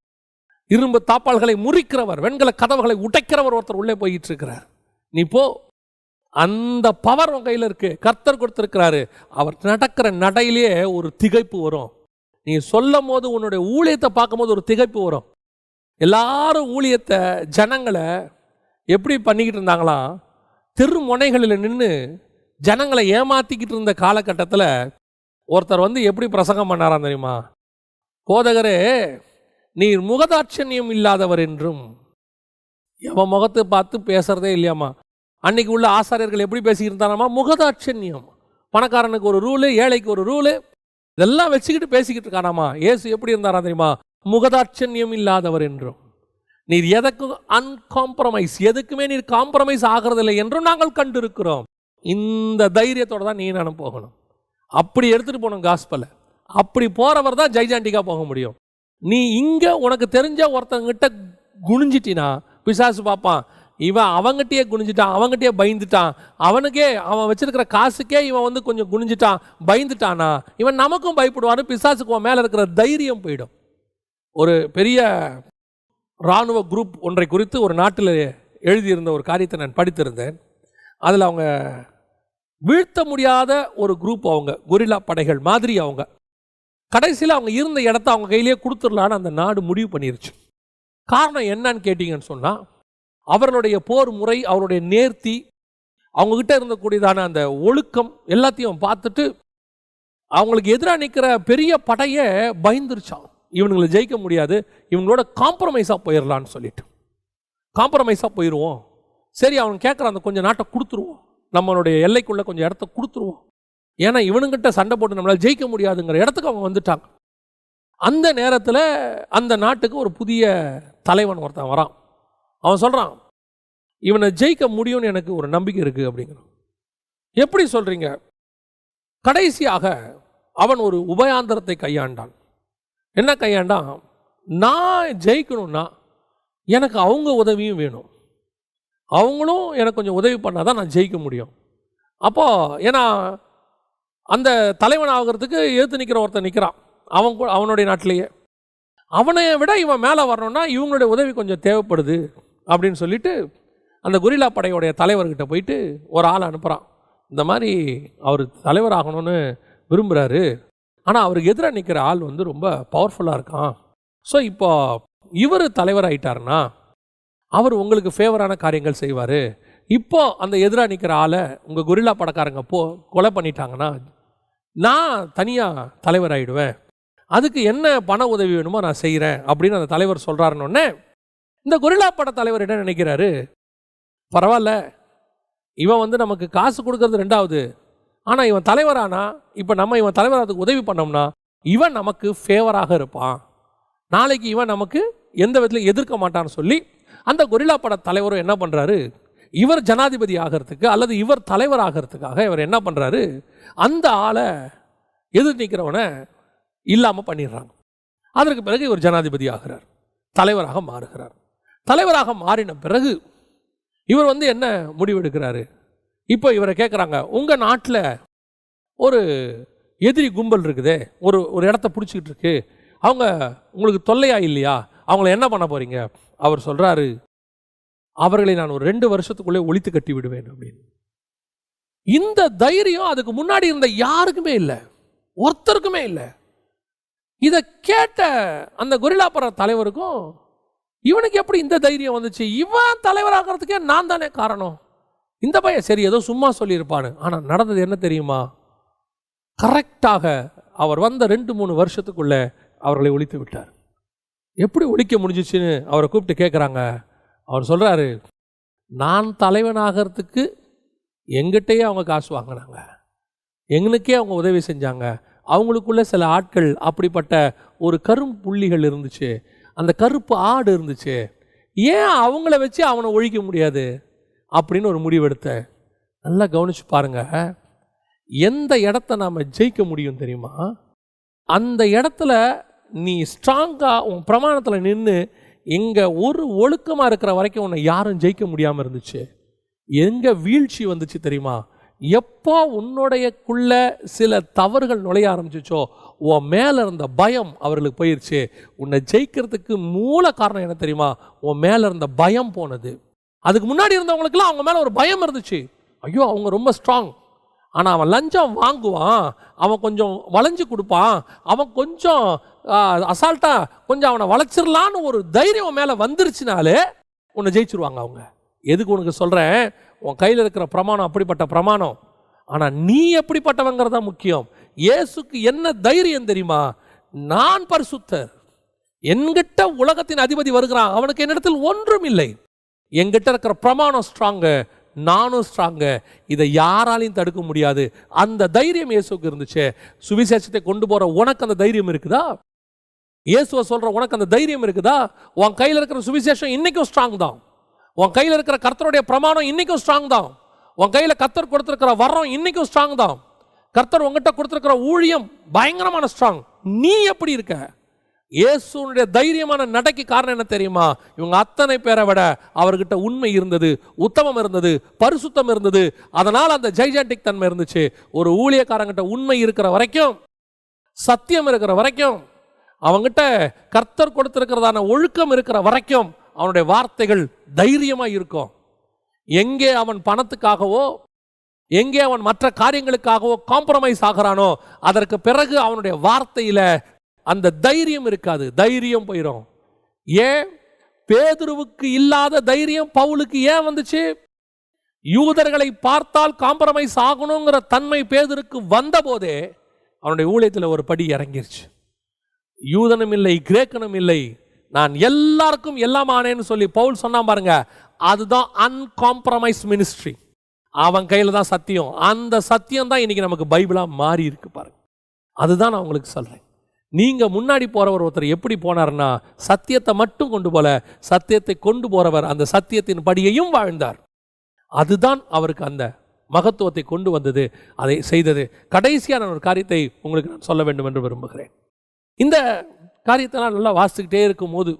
இரும்பு தாப்பால்களை முறிக்கிறவர் வெண்கல கதவுகளை உடைக்கிறவர் ஒருத்தர் உள்ளே போயிட்டு இருக்கிறார் நீ போ அந்த பவர் உன் கையில் இருக்கு கர்த்தர் கொடுத்துருக்கிறாரு அவர் நடக்கிற நடையிலேயே ஒரு திகைப்பு வரும் நீ சொல்லும் போது உன்னுடைய ஊழியத்தை பார்க்கும்போது ஒரு திகைப்பு வரும் எல்லாரும் ஊழியத்தை ஜனங்களை எப்படி பண்ணிக்கிட்டு இருந்தாங்களாம் திருமுனைகளில் நின்று ஜனங்களை ஏமாற்றிக்கிட்டு இருந்த காலகட்டத்தில் ஒருத்தர் வந்து எப்படி பிரசங்கம் பண்ணாரான் தெரியுமா போதகரே நீர் முகதாட்சண்யம் இல்லாதவர் என்றும் எவன் முகத்தை பார்த்து பேசுறதே இல்லையாம்மா அன்னைக்கு உள்ள ஆசாரியர்கள் எப்படி பேசிக்கிட்டானாமா முகதாட்சண்யம் பணக்காரனுக்கு ஒரு ரூலு ஏழைக்கு ஒரு ரூலு இதெல்லாம் வச்சுக்கிட்டு பேசிக்கிட்டு இருக்கானாமா ஏசு எப்படி இருந்தாரா தெரியுமா முகதாட்சண்யம் இல்லாதவர் என்றும் நீர் எதற்கும் அன்காம்ப்ரமைஸ் எதுக்குமே நீர் காம்ப்ரமைஸ் ஆகிறதில்லை என்றும் நாங்கள் கண்டிருக்கிறோம் இந்த தைரியத்தோடு தான் நீ நானும் போகணும் அப்படி எடுத்துகிட்டு போகணும் காஸ்பலை அப்படி போகிறவர் தான் ஜெய்ஜாண்டிக்காக போக முடியும் நீ இங்கே உனக்கு தெரிஞ்ச ஒருத்தங்கிட்ட குனிஞ்சிட்டினா பிசாசு பார்ப்பான் இவன் அவங்ககிட்டயே குனிஞ்சிட்டான் அவங்ககிட்டயே பயந்துட்டான் அவனுக்கே அவன் வச்சிருக்கிற காசுக்கே இவன் வந்து கொஞ்சம் குனிஞ்சிட்டான் பயந்துட்டானா இவன் நமக்கும் பயப்படுவான்னு பிசாசுக்கு உன் மேலே இருக்கிற தைரியம் போயிடும் ஒரு பெரிய இராணுவ குரூப் ஒன்றை குறித்து ஒரு நாட்டில் எழுதியிருந்த ஒரு காரியத்தை நான் படித்திருந்தேன் அதில் அவங்க வீழ்த்த முடியாத ஒரு குரூப் அவங்க கொரில்லா படைகள் மாதிரி அவங்க கடைசியில் அவங்க இருந்த இடத்த அவங்க கையிலே கொடுத்துடலான்னு அந்த நாடு முடிவு பண்ணிருச்சு காரணம் என்னன்னு கேட்டிங்கன்னு சொன்னால் அவர்களுடைய போர் முறை அவருடைய நேர்த்தி அவங்கக்கிட்ட இருந்தக்கூடியதான அந்த ஒழுக்கம் எல்லாத்தையும் பார்த்துட்டு அவங்களுக்கு எதிராக நிற்கிற பெரிய படையை பயந்துருச்சான் இவனுங்களை ஜெயிக்க முடியாது இவங்களோட காம்ப்ரமைஸாக போயிடலான்னு சொல்லிட்டு காம்ப்ரமைஸாக போயிடுவோம் சரி அவன் கேட்குற அந்த கொஞ்சம் நாட்டை கொடுத்துருவோம் நம்மளுடைய எல்லைக்குள்ளே கொஞ்சம் இடத்த கொடுத்துருவோம் ஏன்னா இவனுங்கிட்ட சண்டை போட்டு நம்மளால் ஜெயிக்க முடியாதுங்கிற இடத்துக்கு அவங்க வந்துட்டாங்க அந்த நேரத்தில் அந்த நாட்டுக்கு ஒரு புதிய தலைவன் ஒருத்தன் வரான் அவன் சொல்கிறான் இவனை ஜெயிக்க முடியும்னு எனக்கு ஒரு நம்பிக்கை இருக்குது அப்படிங்கிற எப்படி சொல்கிறீங்க கடைசியாக அவன் ஒரு உபயாந்திரத்தை கையாண்டான் என்ன கையாண்டான் நான் ஜெயிக்கணும்னா எனக்கு அவங்க உதவியும் வேணும் அவங்களும் எனக்கு கொஞ்சம் உதவி பண்ணால் தான் நான் ஜெயிக்க முடியும் அப்போது ஏன்னா அந்த தலைவன் ஆகிறதுக்கு எழுத்து நிற்கிற ஒருத்தன் நிற்கிறான் அவன் கூட அவனுடைய நாட்டிலேயே அவனை விட இவன் மேலே வரணும்னா இவங்களுடைய உதவி கொஞ்சம் தேவைப்படுது அப்படின்னு சொல்லிட்டு அந்த குரிலா படையோடைய தலைவர்கிட்ட போயிட்டு ஒரு ஆள் அனுப்புகிறான் இந்த மாதிரி அவர் தலைவர் ஆகணும்னு விரும்புகிறாரு ஆனால் அவருக்கு எதிராக நிற்கிற ஆள் வந்து ரொம்ப பவர்ஃபுல்லாக இருக்கான் ஸோ இப்போ இவர் தலைவர் ஆயிட்டார்னா அவர் உங்களுக்கு ஃபேவரான காரியங்கள் செய்வார் இப்போ அந்த எதிராக நிற்கிற ஆளை உங்கள் கொரில்லா படக்காரங்க போ கொலை பண்ணிட்டாங்கன்னா நான் தனியாக தலைவர் ஆகிடுவேன் அதுக்கு என்ன பண உதவி வேணுமோ நான் செய்கிறேன் அப்படின்னு அந்த தலைவர் சொல்கிறாருன்னொன்னே இந்த கொரில்லா பட தலைவர் என்ன நினைக்கிறாரு பரவாயில்ல இவன் வந்து நமக்கு காசு கொடுக்கறது ரெண்டாவது ஆனால் இவன் தலைவரானா இப்போ நம்ம இவன் அதுக்கு உதவி பண்ணோம்னா இவன் நமக்கு ஃபேவராக இருப்பான் நாளைக்கு இவன் நமக்கு எந்த விதத்திலையும் எதிர்க்க மாட்டான்னு சொல்லி அந்த கொரில்லா பட தலைவரும் என்ன பண்ணுறாரு இவர் ஜனாதிபதி ஆகிறதுக்கு அல்லது இவர் தலைவர் ஆகிறதுக்காக இவர் என்ன பண்ணுறாரு அந்த ஆளை எதிர் நிற்கிறவனை இல்லாமல் பண்ணிடுறாங்க அதற்கு பிறகு இவர் ஜனாதிபதி ஆகிறார் தலைவராக மாறுகிறார் தலைவராக மாறின பிறகு இவர் வந்து என்ன முடிவெடுக்கிறாரு இப்போ இவரை கேட்குறாங்க உங்கள் நாட்டில் ஒரு எதிரி கும்பல் இருக்குதே ஒரு ஒரு இடத்த பிடிச்சிக்கிட்டு இருக்கு அவங்க உங்களுக்கு தொல்லையா இல்லையா அவங்கள என்ன பண்ண போகிறீங்க அவர் சொல்கிறாரு அவர்களை நான் ஒரு ரெண்டு வருஷத்துக்குள்ளே ஒழித்து கட்டி விடுவேன் அப்படின்னு இந்த தைரியம் அதுக்கு முன்னாடி இருந்த யாருக்குமே இல்லை ஒருத்தருக்குமே இல்லை இதை கேட்ட அந்த கொரிலாபுர தலைவருக்கும் இவனுக்கு எப்படி இந்த தைரியம் வந்துச்சு இவன் தலைவராகிறதுக்கே நான் தானே காரணம் இந்த பையன் சரி ஏதோ சும்மா சொல்லியிருப்பாரு ஆனால் நடந்தது என்ன தெரியுமா கரெக்டாக அவர் வந்த ரெண்டு மூணு வருஷத்துக்குள்ளே அவர்களை ஒழித்து விட்டார் எப்படி ஒழிக்க முடிஞ்சிச்சுன்னு அவரை கூப்பிட்டு கேட்குறாங்க அவர் சொல்கிறாரு நான் தலைவன் ஆகிறதுக்கு எங்கிட்டயே அவங்க காசு வாங்கினாங்க எங்களுக்கே அவங்க உதவி செஞ்சாங்க அவங்களுக்குள்ள சில ஆட்கள் அப்படிப்பட்ட ஒரு கரும் புள்ளிகள் இருந்துச்சு அந்த கருப்பு ஆடு இருந்துச்சு ஏன் அவங்கள வச்சு அவனை ஒழிக்க முடியாது அப்படின்னு ஒரு முடிவெடுத்தேன் நல்லா கவனித்து பாருங்கள் எந்த இடத்த நாம் ஜெயிக்க முடியும் தெரியுமா அந்த இடத்துல நீ ஸ்ட்ராங்காக உன் பிரமாணத்தில் நின்று இங்கே ஒரு ஒழுக்கமாக இருக்கிற வரைக்கும் உன்னை யாரும் ஜெயிக்க முடியாமல் இருந்துச்சு எங்கே வீழ்ச்சி வந்துச்சு தெரியுமா எப்போ உன்னுடையக்குள்ள சில தவறுகள் நுழைய ஆரம்பிச்சிச்சோ உன் மேலே இருந்த பயம் அவர்களுக்கு போயிடுச்சு உன்னை ஜெயிக்கிறதுக்கு மூல காரணம் என்ன தெரியுமா உன் மேலே இருந்த பயம் போனது அதுக்கு முன்னாடி இருந்தவங்களுக்குலாம் அவங்க மேலே ஒரு பயம் இருந்துச்சு ஐயோ அவங்க ரொம்ப ஸ்ட்ராங் ஆனால் அவன் லஞ்சம் வாங்குவான் அவன் கொஞ்சம் வளைஞ்சு கொடுப்பான் அவன் கொஞ்சம் அசால்ட்டாக கொஞ்சம் அவனை வளைச்சிடலான்னு ஒரு தைரியம் மேலே வந்துருச்சுனாலே உன்னை ஜெயிச்சிருவாங்க அவங்க எதுக்கு உனக்கு சொல்கிறேன் உன் கையில் இருக்கிற பிரமாணம் அப்படிப்பட்ட பிரமாணம் ஆனால் நீ எப்படிப்பட்டவங்கிறது தான் முக்கியம் இயேசுக்கு என்ன தைரியம் தெரியுமா நான் பரிசுத்தர் என்கிட்ட உலகத்தின் அதிபதி வருகிறான் அவனுக்கு என்னிடத்தில் ஒன்றும் இல்லை என்கிட்ட இருக்கிற பிரமாணம் ஸ்ட்ராங்கு நானும் ஸ்ட்ராங்கு இதை யாராலையும் தடுக்க முடியாது அந்த தைரியம் இயேசுக்கு இருந்துச்சு சுவிசேஷத்தை கொண்டு போகிற உனக்கு அந்த தைரியம் இருக்குதா இயேசுவை சொல்கிற உனக்கு அந்த தைரியம் இருக்குதா உன் கையில் இருக்கிற சுவிசேஷம் இன்றைக்கும் ஸ்ட்ராங் தான் உன் கையில் இருக்கிற கர்த்தருடைய பிரமாணம் இன்றைக்கும் ஸ்ட்ராங் தான் உன் கையில் கர்த்தர் கொடுத்துருக்கிற வரம் இன்றைக்கும் ஸ்ட்ராங் தான் கர்த்தர் உங்ககிட்ட கொடுத்துருக்கிற ஊழியம் பயங்கரமான ஸ்ட்ராங் நீ எப்படி இருக்க இயேசுனுடைய தைரியமான நடைக்கு காரணம் என்ன தெரியுமா இவங்க அத்தனை பேரை விட அவர்கிட்ட உண்மை இருந்தது உத்தமம் இருந்தது பரிசுத்தம் இருந்தது அதனால் அந்த ஜைஜாண்டிக் தன்மை இருந்துச்சு ஒரு ஊழியக்காரங்கிட்ட உண்மை இருக்கிற வரைக்கும் சத்தியம் இருக்கிற வரைக்கும் அவங்ககிட்ட கர்த்தர் கொடுத்துருக்கிறதான ஒழுக்கம் இருக்கிற வரைக்கும் அவனுடைய வார்த்தைகள் தைரியமாக இருக்கும் எங்கே அவன் பணத்துக்காகவோ எங்கே அவன் மற்ற காரியங்களுக்காகவோ காம்ப்ரமைஸ் ஆகிறானோ அதற்கு பிறகு அவனுடைய வார்த்தையில் அந்த தைரியம் இருக்காது தைரியம் போயிடும் ஏன் பேதுருவுக்கு இல்லாத தைரியம் பவுலுக்கு ஏன் வந்துச்சு யூதர்களை பார்த்தால் காம்ப்ரமைஸ் ஆகணுங்கிற தன்மை பேதருக்கு வந்த போதே அவனுடைய ஊழியத்தில் ஒரு படி இறங்கிருச்சு யூதனும் இல்லை கிரேக்கனும் இல்லை நான் எல்லாருக்கும் எல்லாம் ஆனேன்னு சொல்லி பவுல் சொன்னா பாருங்க அதுதான் அன்காம்ப்ரமைஸ் மினிஸ்ட்ரி அவன் கையில் தான் சத்தியம் அந்த சத்தியம் தான் இன்னைக்கு நமக்கு பைபிளாக மாறி இருக்கு பாருங்க அதுதான் நான் உங்களுக்கு சொல்கிறேன் நீங்கள் முன்னாடி போகிறவர் ஒருத்தர் எப்படி போனார்னா சத்தியத்தை மட்டும் கொண்டு போல சத்தியத்தை கொண்டு போகிறவர் அந்த சத்தியத்தின் படியையும் வாழ்ந்தார் அதுதான் அவருக்கு அந்த மகத்துவத்தை கொண்டு வந்தது அதை செய்தது கடைசியான ஒரு காரியத்தை உங்களுக்கு நான் சொல்ல வேண்டும் என்று விரும்புகிறேன் இந்த காரியத்தெல்லாம் நல்லா வாசிக்கிட்டே இருக்கும் போது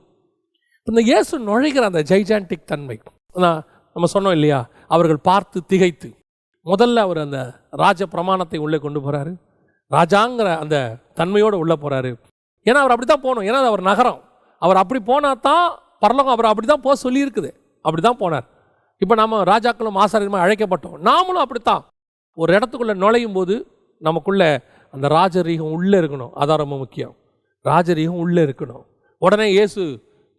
இந்த இயேசு நுழைகிற அந்த ஜைஜான்டிக் தன்மை நம்ம சொன்னோம் இல்லையா அவர்கள் பார்த்து திகைத்து முதல்ல அவர் அந்த ராஜ பிரமாணத்தை உள்ளே கொண்டு போகிறாரு ராஜாங்கிற அந்த தன்மையோடு உள்ளே போகிறாரு ஏன்னா அவர் அப்படி தான் போகணும் ஏன்னா அவர் நகரம் அவர் அப்படி போனால் தான் பரலோகம் அவர் அப்படி தான் போக சொல்லியிருக்குது அப்படி தான் போனார் இப்போ நாம் ராஜாக்களும் ஆசாரியமாக அழைக்கப்பட்டோம் நாமளும் அப்படித்தான் ஒரு இடத்துக்குள்ளே நுழையும் போது நமக்குள்ளே அந்த ராஜரீகம் உள்ளே இருக்கணும் அதான் ரொம்ப முக்கியம் ராஜரையும் உள்ளே இருக்கணும் உடனே இயேசு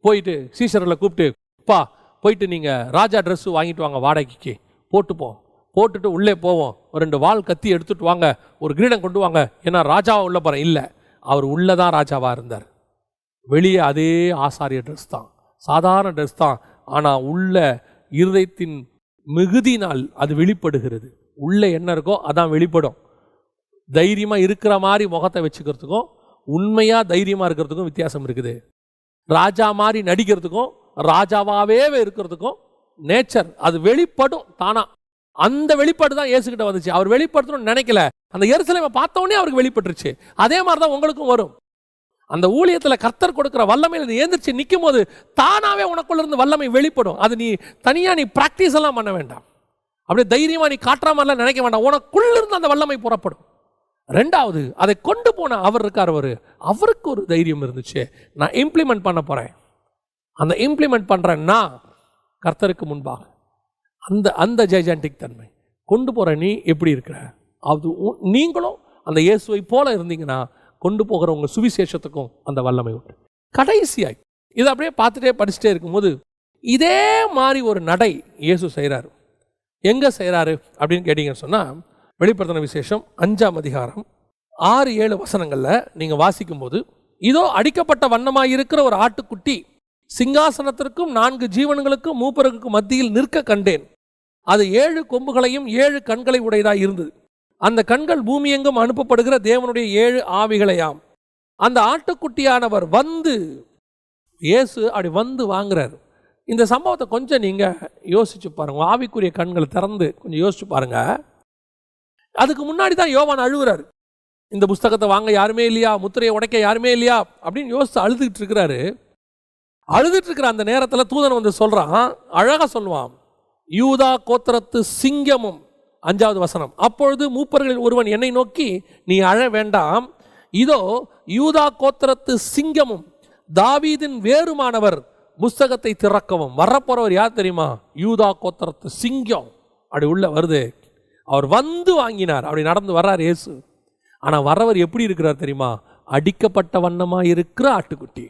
போயிட்டு சீசரில் கூப்பிட்டு அப்பா போயிட்டு நீங்கள் ராஜா ட்ரெஸ்ஸு வாங்கிட்டு வாங்க வாடகைக்கு போட்டுப்போம் போட்டுட்டு உள்ளே போவோம் ரெண்டு வால் கத்தி எடுத்துகிட்டு வாங்க ஒரு கிரீடம் கொண்டு வாங்க ஏன்னா ராஜாவை உள்ள போகிறேன் இல்லை அவர் உள்ளே தான் ராஜாவாக இருந்தார் வெளியே அதே ஆசாரிய ட்ரெஸ் தான் சாதாரண ட்ரெஸ் தான் ஆனால் உள்ள இருதயத்தின் மிகுதினால் அது வெளிப்படுகிறது உள்ளே என்ன இருக்கோ அதான் வெளிப்படும் தைரியமாக இருக்கிற மாதிரி முகத்தை வச்சுக்கிறதுக்கும் உண்மையாக தைரியமாக இருக்கிறதுக்கும் வித்தியாசம் இருக்குது ராஜா மாதிரி நடிக்கிறதுக்கும் ராஜாவாகவே இருக்கிறதுக்கும் நேச்சர் அது வெளிப்படும் தானா அந்த வெளிப்பாடு தான் ஏசுகிட்ட வந்துச்சு அவர் வெளிப்படுத்தணும்னு நினைக்கல அந்த எரிசலை பார்த்தோன்னே அவருக்கு வெளிப்பட்டுருச்சு அதே மாதிரி தான் உங்களுக்கும் வரும் அந்த ஊழியத்தில் கர்த்தர் கொடுக்குற வல்லமையில் நீ ஏந்திரிச்சு நிற்கும் போது தானாகவே உனக்குள்ள இருந்து வல்லமை வெளிப்படும் அது நீ தனியாக நீ ப்ராக்டிஸ் எல்லாம் பண்ண வேண்டாம் அப்படியே தைரியமாக நீ காட்டுற மாதிரிலாம் நினைக்க வேண்டாம் உனக்குள்ளேருந்து அந்த வல்லமை புறப்படும் ரெண்டாவது அதை கொண்டு போன அவர் இருக்கார் அவர் அவருக்கு ஒரு தைரியம் இருந்துச்சு நான் இம்ப்ளிமெண்ட் பண்ண போகிறேன் அந்த இம்ப்ளிமெண்ட் பண்ணுறேன்னா கர்த்தருக்கு முன்பாக அந்த அந்த ஜெய்ஜான்டிக் தன்மை கொண்டு போகிற நீ எப்படி இருக்கிற அது நீங்களும் அந்த இயேசுவை போல இருந்தீங்கன்னா கொண்டு போகிற உங்கள் சுவிசேஷத்துக்கும் அந்த வல்லமை உண்டு கடைசியாய் இதை அப்படியே பார்த்துட்டே படிச்சுட்டே இருக்கும்போது இதே மாதிரி ஒரு நடை இயேசு செய்கிறாரு எங்கே செய்கிறாரு அப்படின்னு கேட்டிங்கன்னு சொன்னால் வெளிப்படுத்தின விசேஷம் அஞ்சாம் அதிகாரம் ஆறு ஏழு வசனங்களில் நீங்கள் வாசிக்கும் போது இதோ அடிக்கப்பட்ட வண்ணமாக இருக்கிற ஒரு ஆட்டுக்குட்டி சிங்காசனத்திற்கும் நான்கு ஜீவன்களுக்கும் மூப்பருக்கும் மத்தியில் நிற்க கண்டேன் அது ஏழு கொம்புகளையும் ஏழு கண்களை உடையதாக இருந்தது அந்த கண்கள் பூமியெங்கும் அனுப்பப்படுகிற தேவனுடைய ஏழு ஆவிகளையாம் அந்த ஆட்டுக்குட்டியானவர் வந்து இயேசு அப்படி வந்து வாங்குறாரு இந்த சம்பவத்தை கொஞ்சம் நீங்கள் யோசிச்சு பாருங்கள் ஆவிக்குரிய கண்களை திறந்து கொஞ்சம் யோசிச்சு பாருங்கள் அதுக்கு முன்னாடி தான் யோவான் அழுகுறாரு இந்த புஸ்தகத்தை வாங்க யாருமே இல்லையா முத்திரையை உடைக்க யாருமே இல்லையா அப்படின்னு யோசித்து அழுதுகிட்டு இருக்கிறாரு அழுதுட்டு இருக்கிற அந்த நேரத்தில் தூதன் வந்து சொல்கிறான் அழகாக சொல்லுவான் யூதா கோத்திரத்து சிங்கமும் அஞ்சாவது வசனம் அப்பொழுது மூப்பர்களில் ஒருவன் என்னை நோக்கி நீ அழ வேண்டாம் இதோ யூதா கோத்திரத்து சிங்கமும் தாவீதின் வேறுமானவர் புஸ்தகத்தை திறக்கவும் வரப்போறவர் யார் தெரியுமா யூதா கோத்திரத்து சிங்கம் அப்படி உள்ள வருது அவர் வந்து வாங்கினார் அப்படி நடந்து வர்றார் இயேசு ஆனால் வர்றவர் எப்படி இருக்கிறார் தெரியுமா அடிக்கப்பட்ட வண்ணமாக இருக்கிற ஆட்டுக்குட்டி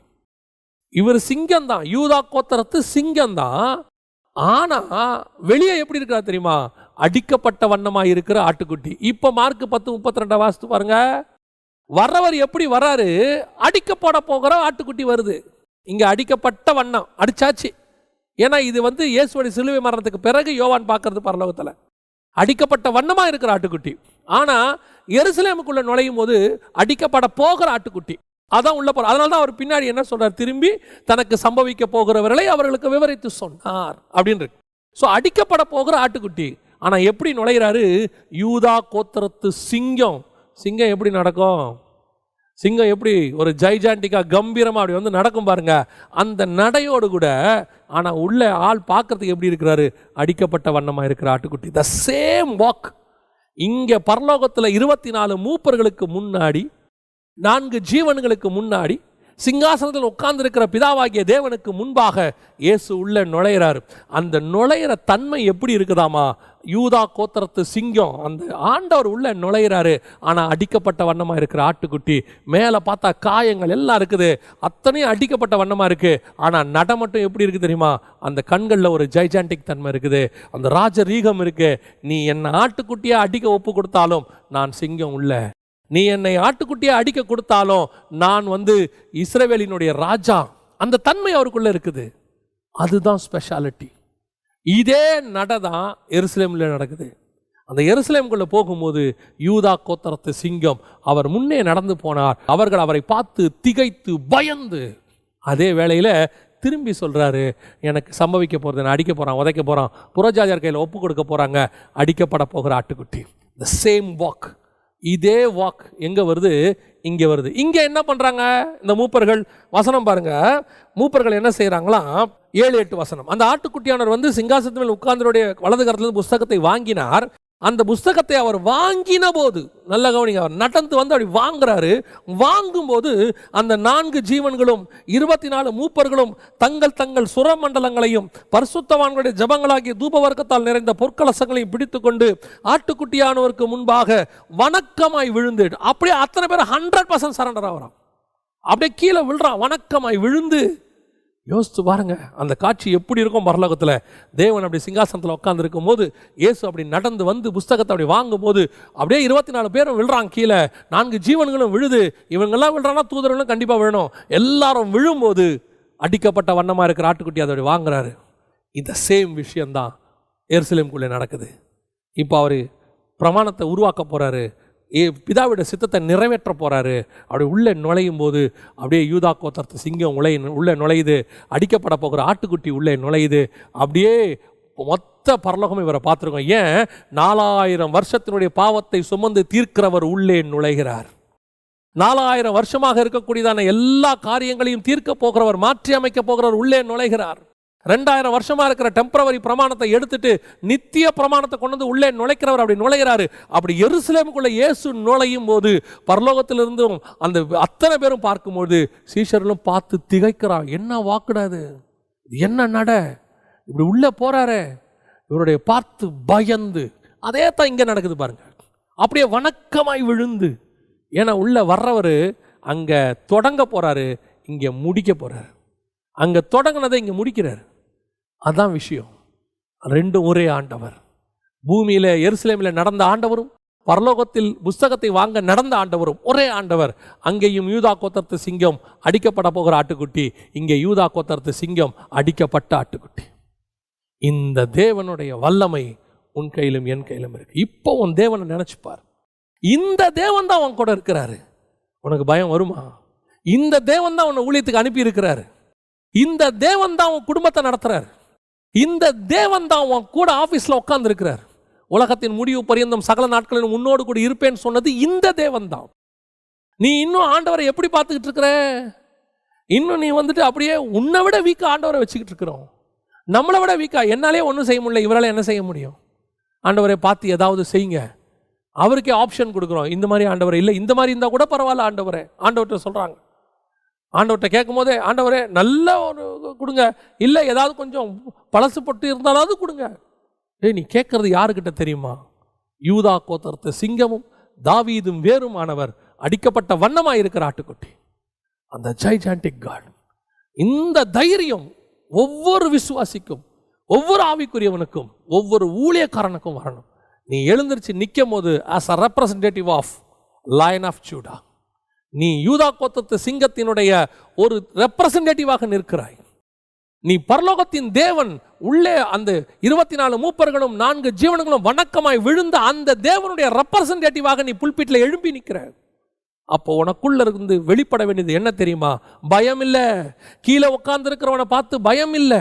இவர் சிங்கம் தான் யூதா கோத்தரத்து சிங்கம் தான் ஆனால் வெளியே எப்படி இருக்கிறார் தெரியுமா அடிக்கப்பட்ட வண்ணமாக இருக்கிற ஆட்டுக்குட்டி இப்போ மார்க் பத்து முப்பத்தி ரெண்டு வாசத்து பாருங்க வர்றவர் எப்படி வர்றாரு அடிக்கப்பட போகிற ஆட்டுக்குட்டி வருது இங்கே அடிக்கப்பட்ட வண்ணம் அடிச்சாச்சு ஏன்னா இது வந்து இயேசுவடி சிலுவை மரணத்துக்கு பிறகு யோவான் பார்க்கறது பரலோகத்தில் அடிக்கப்பட்ட வண்ணமாக இருக்கிற ஆட்டுக்குட்டி ஆனால் எருசலேமுக்குள்ளே நுழையும் போது அடிக்கப்பட போகிற ஆட்டுக்குட்டி அதான் உள்ள போகிற அதனால தான் அவர் பின்னாடி என்ன சொல்கிறார் திரும்பி தனக்கு சம்பவிக்க போகிறவர்களை அவர்களுக்கு விவரித்து சொன்னார் அப்படின்னு இருக்கு ஸோ அடிக்கப்பட போகிற ஆட்டுக்குட்டி ஆனால் எப்படி நுழைகிறாரு யூதா கோத்திரத்து சிங்கம் சிங்கம் எப்படி நடக்கும் சிங்கம் எப்படி ஒரு ஜைஜாண்டிக்காக கம்பீரமாக அப்படி வந்து நடக்கும் பாருங்க அந்த நடையோடு கூட ஆனால் உள்ள ஆள் பார்க்கறதுக்கு எப்படி இருக்கிறாரு அடிக்கப்பட்ட வண்ணமாக இருக்கிற ஆட்டுக்குட்டி த சேம் வாக் இங்கே பரலோகத்தில் இருபத்தி நாலு மூப்பர்களுக்கு முன்னாடி நான்கு ஜீவன்களுக்கு முன்னாடி சிங்காசனத்தில் உட்கார்ந்துருக்கிற பிதாவாகிய தேவனுக்கு முன்பாக இயேசு உள்ள நுழையிறார் அந்த நுழையிற தன்மை எப்படி இருக்குதாமா யூதா கோத்திரத்து சிங்கம் அந்த ஆண்டவர் உள்ளே நுழையிறாரு ஆனால் அடிக்கப்பட்ட வண்ணமாக இருக்கிற ஆட்டுக்குட்டி மேலே பார்த்தா காயங்கள் எல்லாம் இருக்குது அத்தனையும் அடிக்கப்பட்ட வண்ணமாக இருக்குது ஆனால் நடை மட்டும் எப்படி இருக்குது தெரியுமா அந்த கண்களில் ஒரு ஜைஜாண்டிக் தன்மை இருக்குது அந்த ராஜ ரீகம் இருக்குது நீ என்னை ஆட்டுக்குட்டியாக அடிக்க ஒப்பு கொடுத்தாலும் நான் சிங்கம் உள்ள நீ என்னை ஆட்டுக்குட்டியாக அடிக்க கொடுத்தாலும் நான் வந்து இஸ்ரேவேலினுடைய ராஜா அந்த தன்மை அவருக்குள்ளே இருக்குது அதுதான் ஸ்பெஷாலிட்டி இதே நட தான் எருசலேமில் நடக்குது அந்த எருசலேம்குள்ளே போகும்போது யூதா கோத்தரத்து சிங்கம் அவர் முன்னே நடந்து போனார் அவர்கள் அவரை பார்த்து திகைத்து பயந்து அதே வேளையில் திரும்பி சொல்கிறாரு எனக்கு சம்பவிக்க போகிறது நான் அடிக்க போகிறான் உதைக்க போகிறான் புறஜாதியார் கையில் ஒப்பு கொடுக்க போகிறாங்க அடிக்கப்பட போகிற ஆட்டுக்குட்டி த சேம் வாக் இதே வாக் எங்கே வருது இங்கே வருது இங்கே என்ன பண்ணுறாங்க இந்த மூப்பர்கள் வசனம் பாருங்கள் மூப்பர்கள் என்ன செய்கிறாங்களாம் ஏழு எட்டு வசனம் அந்த ஆட்டுக்குட்டியானவர் வந்து சிங்காசத்து மேல் உட்கார்ந்தருடைய வலது கரத்தில் புஸ்தகத்தை வாங்கினார் அந்த புஸ்தகத்தை அவர் வாங்கின போது நல்ல கவனிங்க அவர் நடந்து வந்து அப்படி வாங்குறாரு வாங்கும்போது அந்த நான்கு ஜீவன்களும் இருபத்தி நாலு மூப்பர்களும் தங்கள் தங்கள் சுரமண்டலங்களையும் பரிசுத்தவான்களுடைய ஜபங்களாகிய தூபவர்க்கத்தால் நிறைந்த பொற்கலசங்களையும் பிடித்துக்கொண்டு ஆட்டுக்குட்டியானவருக்கு முன்பாக வணக்கமாய் விழுந்து அப்படியே அத்தனை பேர் ஹண்ட்ரட் பர்சன்ட் சரண்டர் ஆகிறான் அப்படியே கீழே விழுறான் வணக்கமாய் விழுந்து யோசித்து பாருங்க அந்த காட்சி எப்படி இருக்கும் மரலோகத்தில் தேவன் அப்படி சிங்காசனத்தில் உட்காந்துருக்கும் போது இயேசு அப்படி நடந்து வந்து புஸ்தகத்தை அப்படி வாங்கும் போது அப்படியே இருபத்தி நாலு பேரும் விழுறாங்க கீழே நான்கு ஜீவன்களும் விழுது இவங்கெல்லாம் விழுறான்னா தூதர்களும் கண்டிப்பாக விழணும் எல்லாரும் விழும்போது அடிக்கப்பட்ட வண்ணமாக இருக்கிற ஆட்டுக்குட்டி அதை வாங்குறாரு இந்த சேம் விஷயந்தான் குள்ளே நடக்குது இப்போ அவர் பிரமாணத்தை உருவாக்க போகிறாரு பிதாவோட சித்தத்தை நிறைவேற்ற போகிறாரு அப்படி உள்ளே நுழையும் போது அப்படியே யூதா கோத்தரத்து சிங்கம் உழைய உள்ளே நுழையுது அடிக்கப்பட போகிற ஆட்டுக்குட்டி உள்ளே நுழையுது அப்படியே மொத்த பரலோகம் இவரை பார்த்துருக்கோம் ஏன் நாலாயிரம் வருஷத்தினுடைய பாவத்தை சுமந்து தீர்க்கிறவர் உள்ளே நுழைகிறார் நாலாயிரம் வருஷமாக இருக்கக்கூடியதான எல்லா காரியங்களையும் தீர்க்க போகிறவர் மாற்றி அமைக்க போகிறவர் உள்ளே நுழைகிறார் ரெண்டாயிரம் வருஷமாக இருக்கிற டெம்பரவரி பிரமாணத்தை எடுத்துட்டு நித்திய பிரமாணத்தை கொண்டு வந்து உள்ளே நுழைக்கிறவர் அப்படி நுழைகிறாரு அப்படி எருசலேமுக்குள்ளே இயேசு நுழையும் போது பரலோகத்திலிருந்தும் அந்த அத்தனை பேரும் பார்க்கும்போது சீஷர்களும் பார்த்து திகைக்கிறான் என்ன வாக்குடாது என்ன நட இப்படி உள்ளே போகிறாரே இவருடைய பார்த்து பயந்து அதே தான் இங்கே நடக்குது பாருங்க அப்படியே வணக்கமாய் விழுந்து ஏன்னா உள்ளே வர்றவர் அங்கே தொடங்க போகிறாரு இங்கே முடிக்க போகிறாரு அங்கே தொடங்கினதை இங்கே முடிக்கிறார் அதான் விஷயம் ரெண்டும் ஒரே ஆண்டவர் பூமியில் எருசலேமில் நடந்த ஆண்டவரும் பரலோகத்தில் புஸ்தகத்தை வாங்க நடந்த ஆண்டவரும் ஒரே ஆண்டவர் அங்கேயும் யூதா கோத்தரத்து சிங்கம் அடிக்கப்பட போகிற ஆட்டுக்குட்டி இங்கே யூதா கோத்தரத்து சிங்கம் அடிக்கப்பட்ட ஆட்டுக்குட்டி இந்த தேவனுடைய வல்லமை உன் கையிலும் என் கையிலும் இருக்கு இப்போ உன் தேவனை நினச்சிப்பார் இந்த தேவன் தான் உன் கூட இருக்கிறாரு உனக்கு பயம் வருமா இந்த தேவன் தான் உன்னை ஊழியத்துக்கு அனுப்பி இருக்கிறாரு இந்த தேவன் தான் உன் குடும்பத்தை நடத்துறாரு இந்த தேவன் தான் உன் கூட ஆஃபீஸில் உட்காந்துருக்கிறார் உலகத்தின் முடிவு பரியந்தம் சகல நாட்களில் உன்னோடு கூட இருப்பேன்னு சொன்னது இந்த தேவன் தான் நீ இன்னும் ஆண்டவரை எப்படி பார்த்துக்கிட்டு இருக்கிற இன்னும் நீ வந்துட்டு அப்படியே உன்னை விட வீக்கா ஆண்டவரை வச்சுக்கிட்டு இருக்கிறோம் நம்மளை விட வீக்கா என்னாலே ஒன்றும் செய்ய முடியல இவரால் என்ன செய்ய முடியும் ஆண்டவரை பார்த்து ஏதாவது செய்யுங்க அவருக்கே ஆப்ஷன் கொடுக்குறோம் இந்த மாதிரி ஆண்டவரை இல்லை இந்த மாதிரி இருந்தால் கூட பரவாயில்ல ஆண்டவரை ஆண்டவர்கிட்ட சொல்கிறாங்க ஆண்டவர்கிட்ட கேட்கும் போதே ஆண்டவரே நல்ல ஒரு கொடுங்க இல்லை ஏதாவது கொஞ்சம் பழசுப்பட்டு இருந்தாலாவது கொடுங்க ஏய் நீ கேட்குறது யாருக்கிட்ட தெரியுமா யூதா கோத்தரத்து சிங்கமும் தாவீதும் வேறும் ஆனவர் அடிக்கப்பட்ட வண்ணமாக இருக்கிற ஆட்டுக்குட்டி அந்த ஜைஜான்டிக் காட் இந்த தைரியம் ஒவ்வொரு விசுவாசிக்கும் ஒவ்வொரு ஆவிக்குரியவனுக்கும் ஒவ்வொரு ஊழியக்காரனுக்கும் வரணும் நீ எழுந்திருச்சு நிற்கும் போது as a representative of line of Judah நீ யூதா கோத்தத்து சிங்கத்தினுடைய ஒரு ரெப்ரசன்டேட்டிவாக நிற்கிறாய் நீ பரலோகத்தின் தேவன் உள்ளே அந்த இருபத்தி நாலு மூப்பர்களும் நான்கு ஜீவனங்களும் வணக்கமாய் விழுந்த அந்த தேவனுடைய ரெப்ரசன்டேட்டிவாக நீ புல்பீட்டில் எழும்பி நிற்கிற அப்போ உனக்குள்ள இருந்து வெளிப்பட வேண்டியது என்ன தெரியுமா பயம் இல்லை கீழே உட்கார்ந்துருக்கிறவனை பார்த்து பயம் இல்லை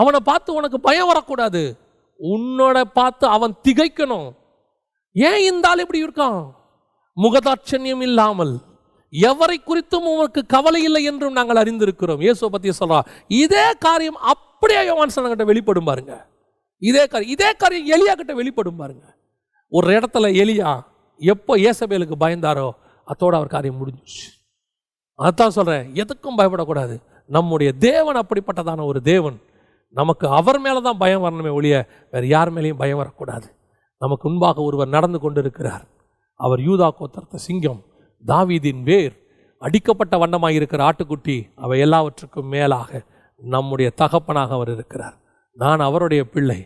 அவனை பார்த்து உனக்கு பயம் வரக்கூடாது உன்னோட பார்த்து அவன் திகைக்கணும் ஏன் இந்த ஆள் இப்படி இருக்கான் முகதாட்சண்யம் இல்லாமல் எவரை குறித்தும் உனக்கு கவலை இல்லை என்றும் நாங்கள் அறிந்திருக்கிறோம் இயேசு பற்றி சொல்கிறா இதே காரியம் அப்படியே யோவான் சனங்கிட்ட வெளிப்படும் பாருங்க இதே காரியம் இதே காரியம் எலியா கிட்ட வெளிப்படும் பாருங்க ஒரு இடத்துல எலியா எப்போ இயேசபேலுக்கு பயந்தாரோ அதோட அவர் காரியம் முடிஞ்சிச்சு அதான் சொல்கிறேன் எதுக்கும் பயப்படக்கூடாது நம்முடைய தேவன் அப்படிப்பட்டதான ஒரு தேவன் நமக்கு அவர் மேலே தான் பயம் வரணுமே ஒழிய வேறு யார் மேலேயும் பயம் வரக்கூடாது நமக்கு முன்பாக ஒருவர் நடந்து கொண்டு இருக்கிறார் அவர் யூதா கோத்தரத்த சிங்கம் தாவீதின் வேர் அடிக்கப்பட்ட வண்ணமாக இருக்கிற ஆட்டுக்குட்டி அவை எல்லாவற்றுக்கும் மேலாக நம்முடைய தகப்பனாக அவர் இருக்கிறார் நான் அவருடைய பிள்ளை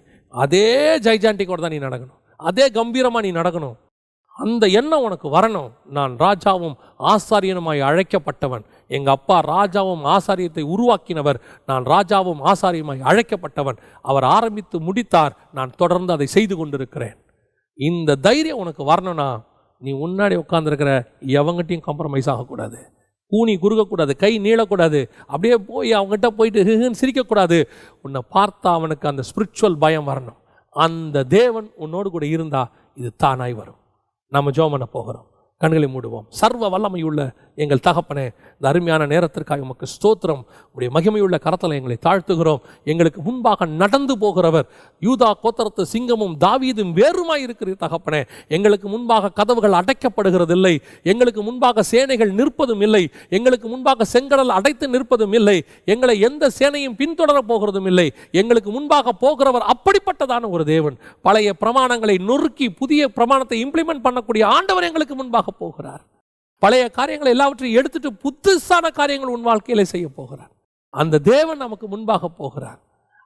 அதே ஜைஜாண்டிக்கோடு தான் நீ நடக்கணும் அதே கம்பீரமாக நீ நடக்கணும் அந்த எண்ணம் உனக்கு வரணும் நான் ராஜாவும் ஆசாரியனுமாய் அழைக்கப்பட்டவன் எங்கள் அப்பா ராஜாவும் ஆசாரியத்தை உருவாக்கினவர் நான் ராஜாவும் ஆசாரியமாய் அழைக்கப்பட்டவன் அவர் ஆரம்பித்து முடித்தார் நான் தொடர்ந்து அதை செய்து கொண்டிருக்கிறேன் இந்த தைரியம் உனக்கு வரணும்னா நீ முன்னாடி உட்காந்துருக்கிற எவங்கிட்டையும் காம்ப்ரமைஸ் ஆகக்கூடாது கூனி குறுகக்கூடாது கை நீளக்கூடாது அப்படியே போய் அவங்ககிட்ட போயிட்டு ஹிஹுன்னு சிரிக்கக்கூடாது உன்னை பார்த்தா அவனுக்கு அந்த ஸ்பிரிச்சுவல் பயம் வரணும் அந்த தேவன் உன்னோடு கூட இருந்தால் இது தானாய் வரும் நம்ம ஜோமனை போகிறோம் கண்களை மூடுவோம் சர்வ வல்லமையுள்ள எங்கள் தகப்பனே இந்த அருமையான நேரத்திற்காக உமக்கு ஸ்தோத்திரம் உடைய மகிமையுள்ள கரத்தில் எங்களை தாழ்த்துகிறோம் எங்களுக்கு முன்பாக நடந்து போகிறவர் யூதா கோத்தரத்து சிங்கமும் தாவீதும் வேறுமாய் இருக்கிற தகப்பனே எங்களுக்கு முன்பாக கதவுகள் அடைக்கப்படுகிறதில்லை எங்களுக்கு முன்பாக சேனைகள் நிற்பதும் இல்லை எங்களுக்கு முன்பாக செங்கடல் அடைத்து நிற்பதும் இல்லை எங்களை எந்த சேனையும் பின்தொடரப் போகிறதும் இல்லை எங்களுக்கு முன்பாக போகிறவர் அப்படிப்பட்டதான ஒரு தேவன் பழைய பிரமாணங்களை நொறுக்கி புதிய பிரமாணத்தை இம்ப்ளிமெண்ட் பண்ணக்கூடிய ஆண்டவர் எங்களுக்கு முன்பாக போகிறார் பழைய காரியங்களை எல்லாவற்றையும் எடுத்துட்டு புதுசான காரியங்கள் உன் வாழ்க்கையில் செய்ய போகிறார் அந்த தேவன் நமக்கு முன்பாக போகிறார்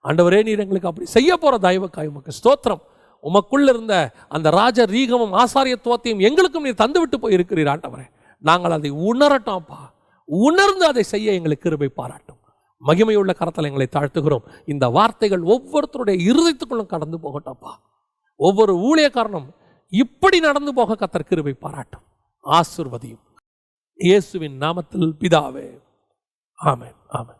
ஆண்டவரே நீர் எங்களுக்கு அப்படி செய்ய போகிற தயவுக்காய் உமக்கு ஸ்தோத்திரம் உமக்குள்ள இருந்த அந்த ராஜ ரீகமும் ஆசாரியத்துவத்தையும் எங்களுக்கும் நீர் தந்துவிட்டு போய் இருக்கிறீர் ஆண்டவரே நாங்கள் அதை உணரட்டோம்ப்பா உணர்ந்து அதை செய்ய எங்களுக்கு கிருபை பாராட்டும் மகிமையுள்ள கரத்தில் எங்களை தாழ்த்துகிறோம் இந்த வார்த்தைகள் ஒவ்வொருத்தருடைய இருதயத்துக்குள்ளும் கடந்து போகட்டோம்ப்பா ஒவ்வொரு ஊழியக்காரனும் இப்படி நடந்து போக கத்தர் கிருபை பாராட்டும் ஆசிர்வதியும் இயேசுவின் நாமத்தில் பிதாவே ஆமேன் ஆமேன்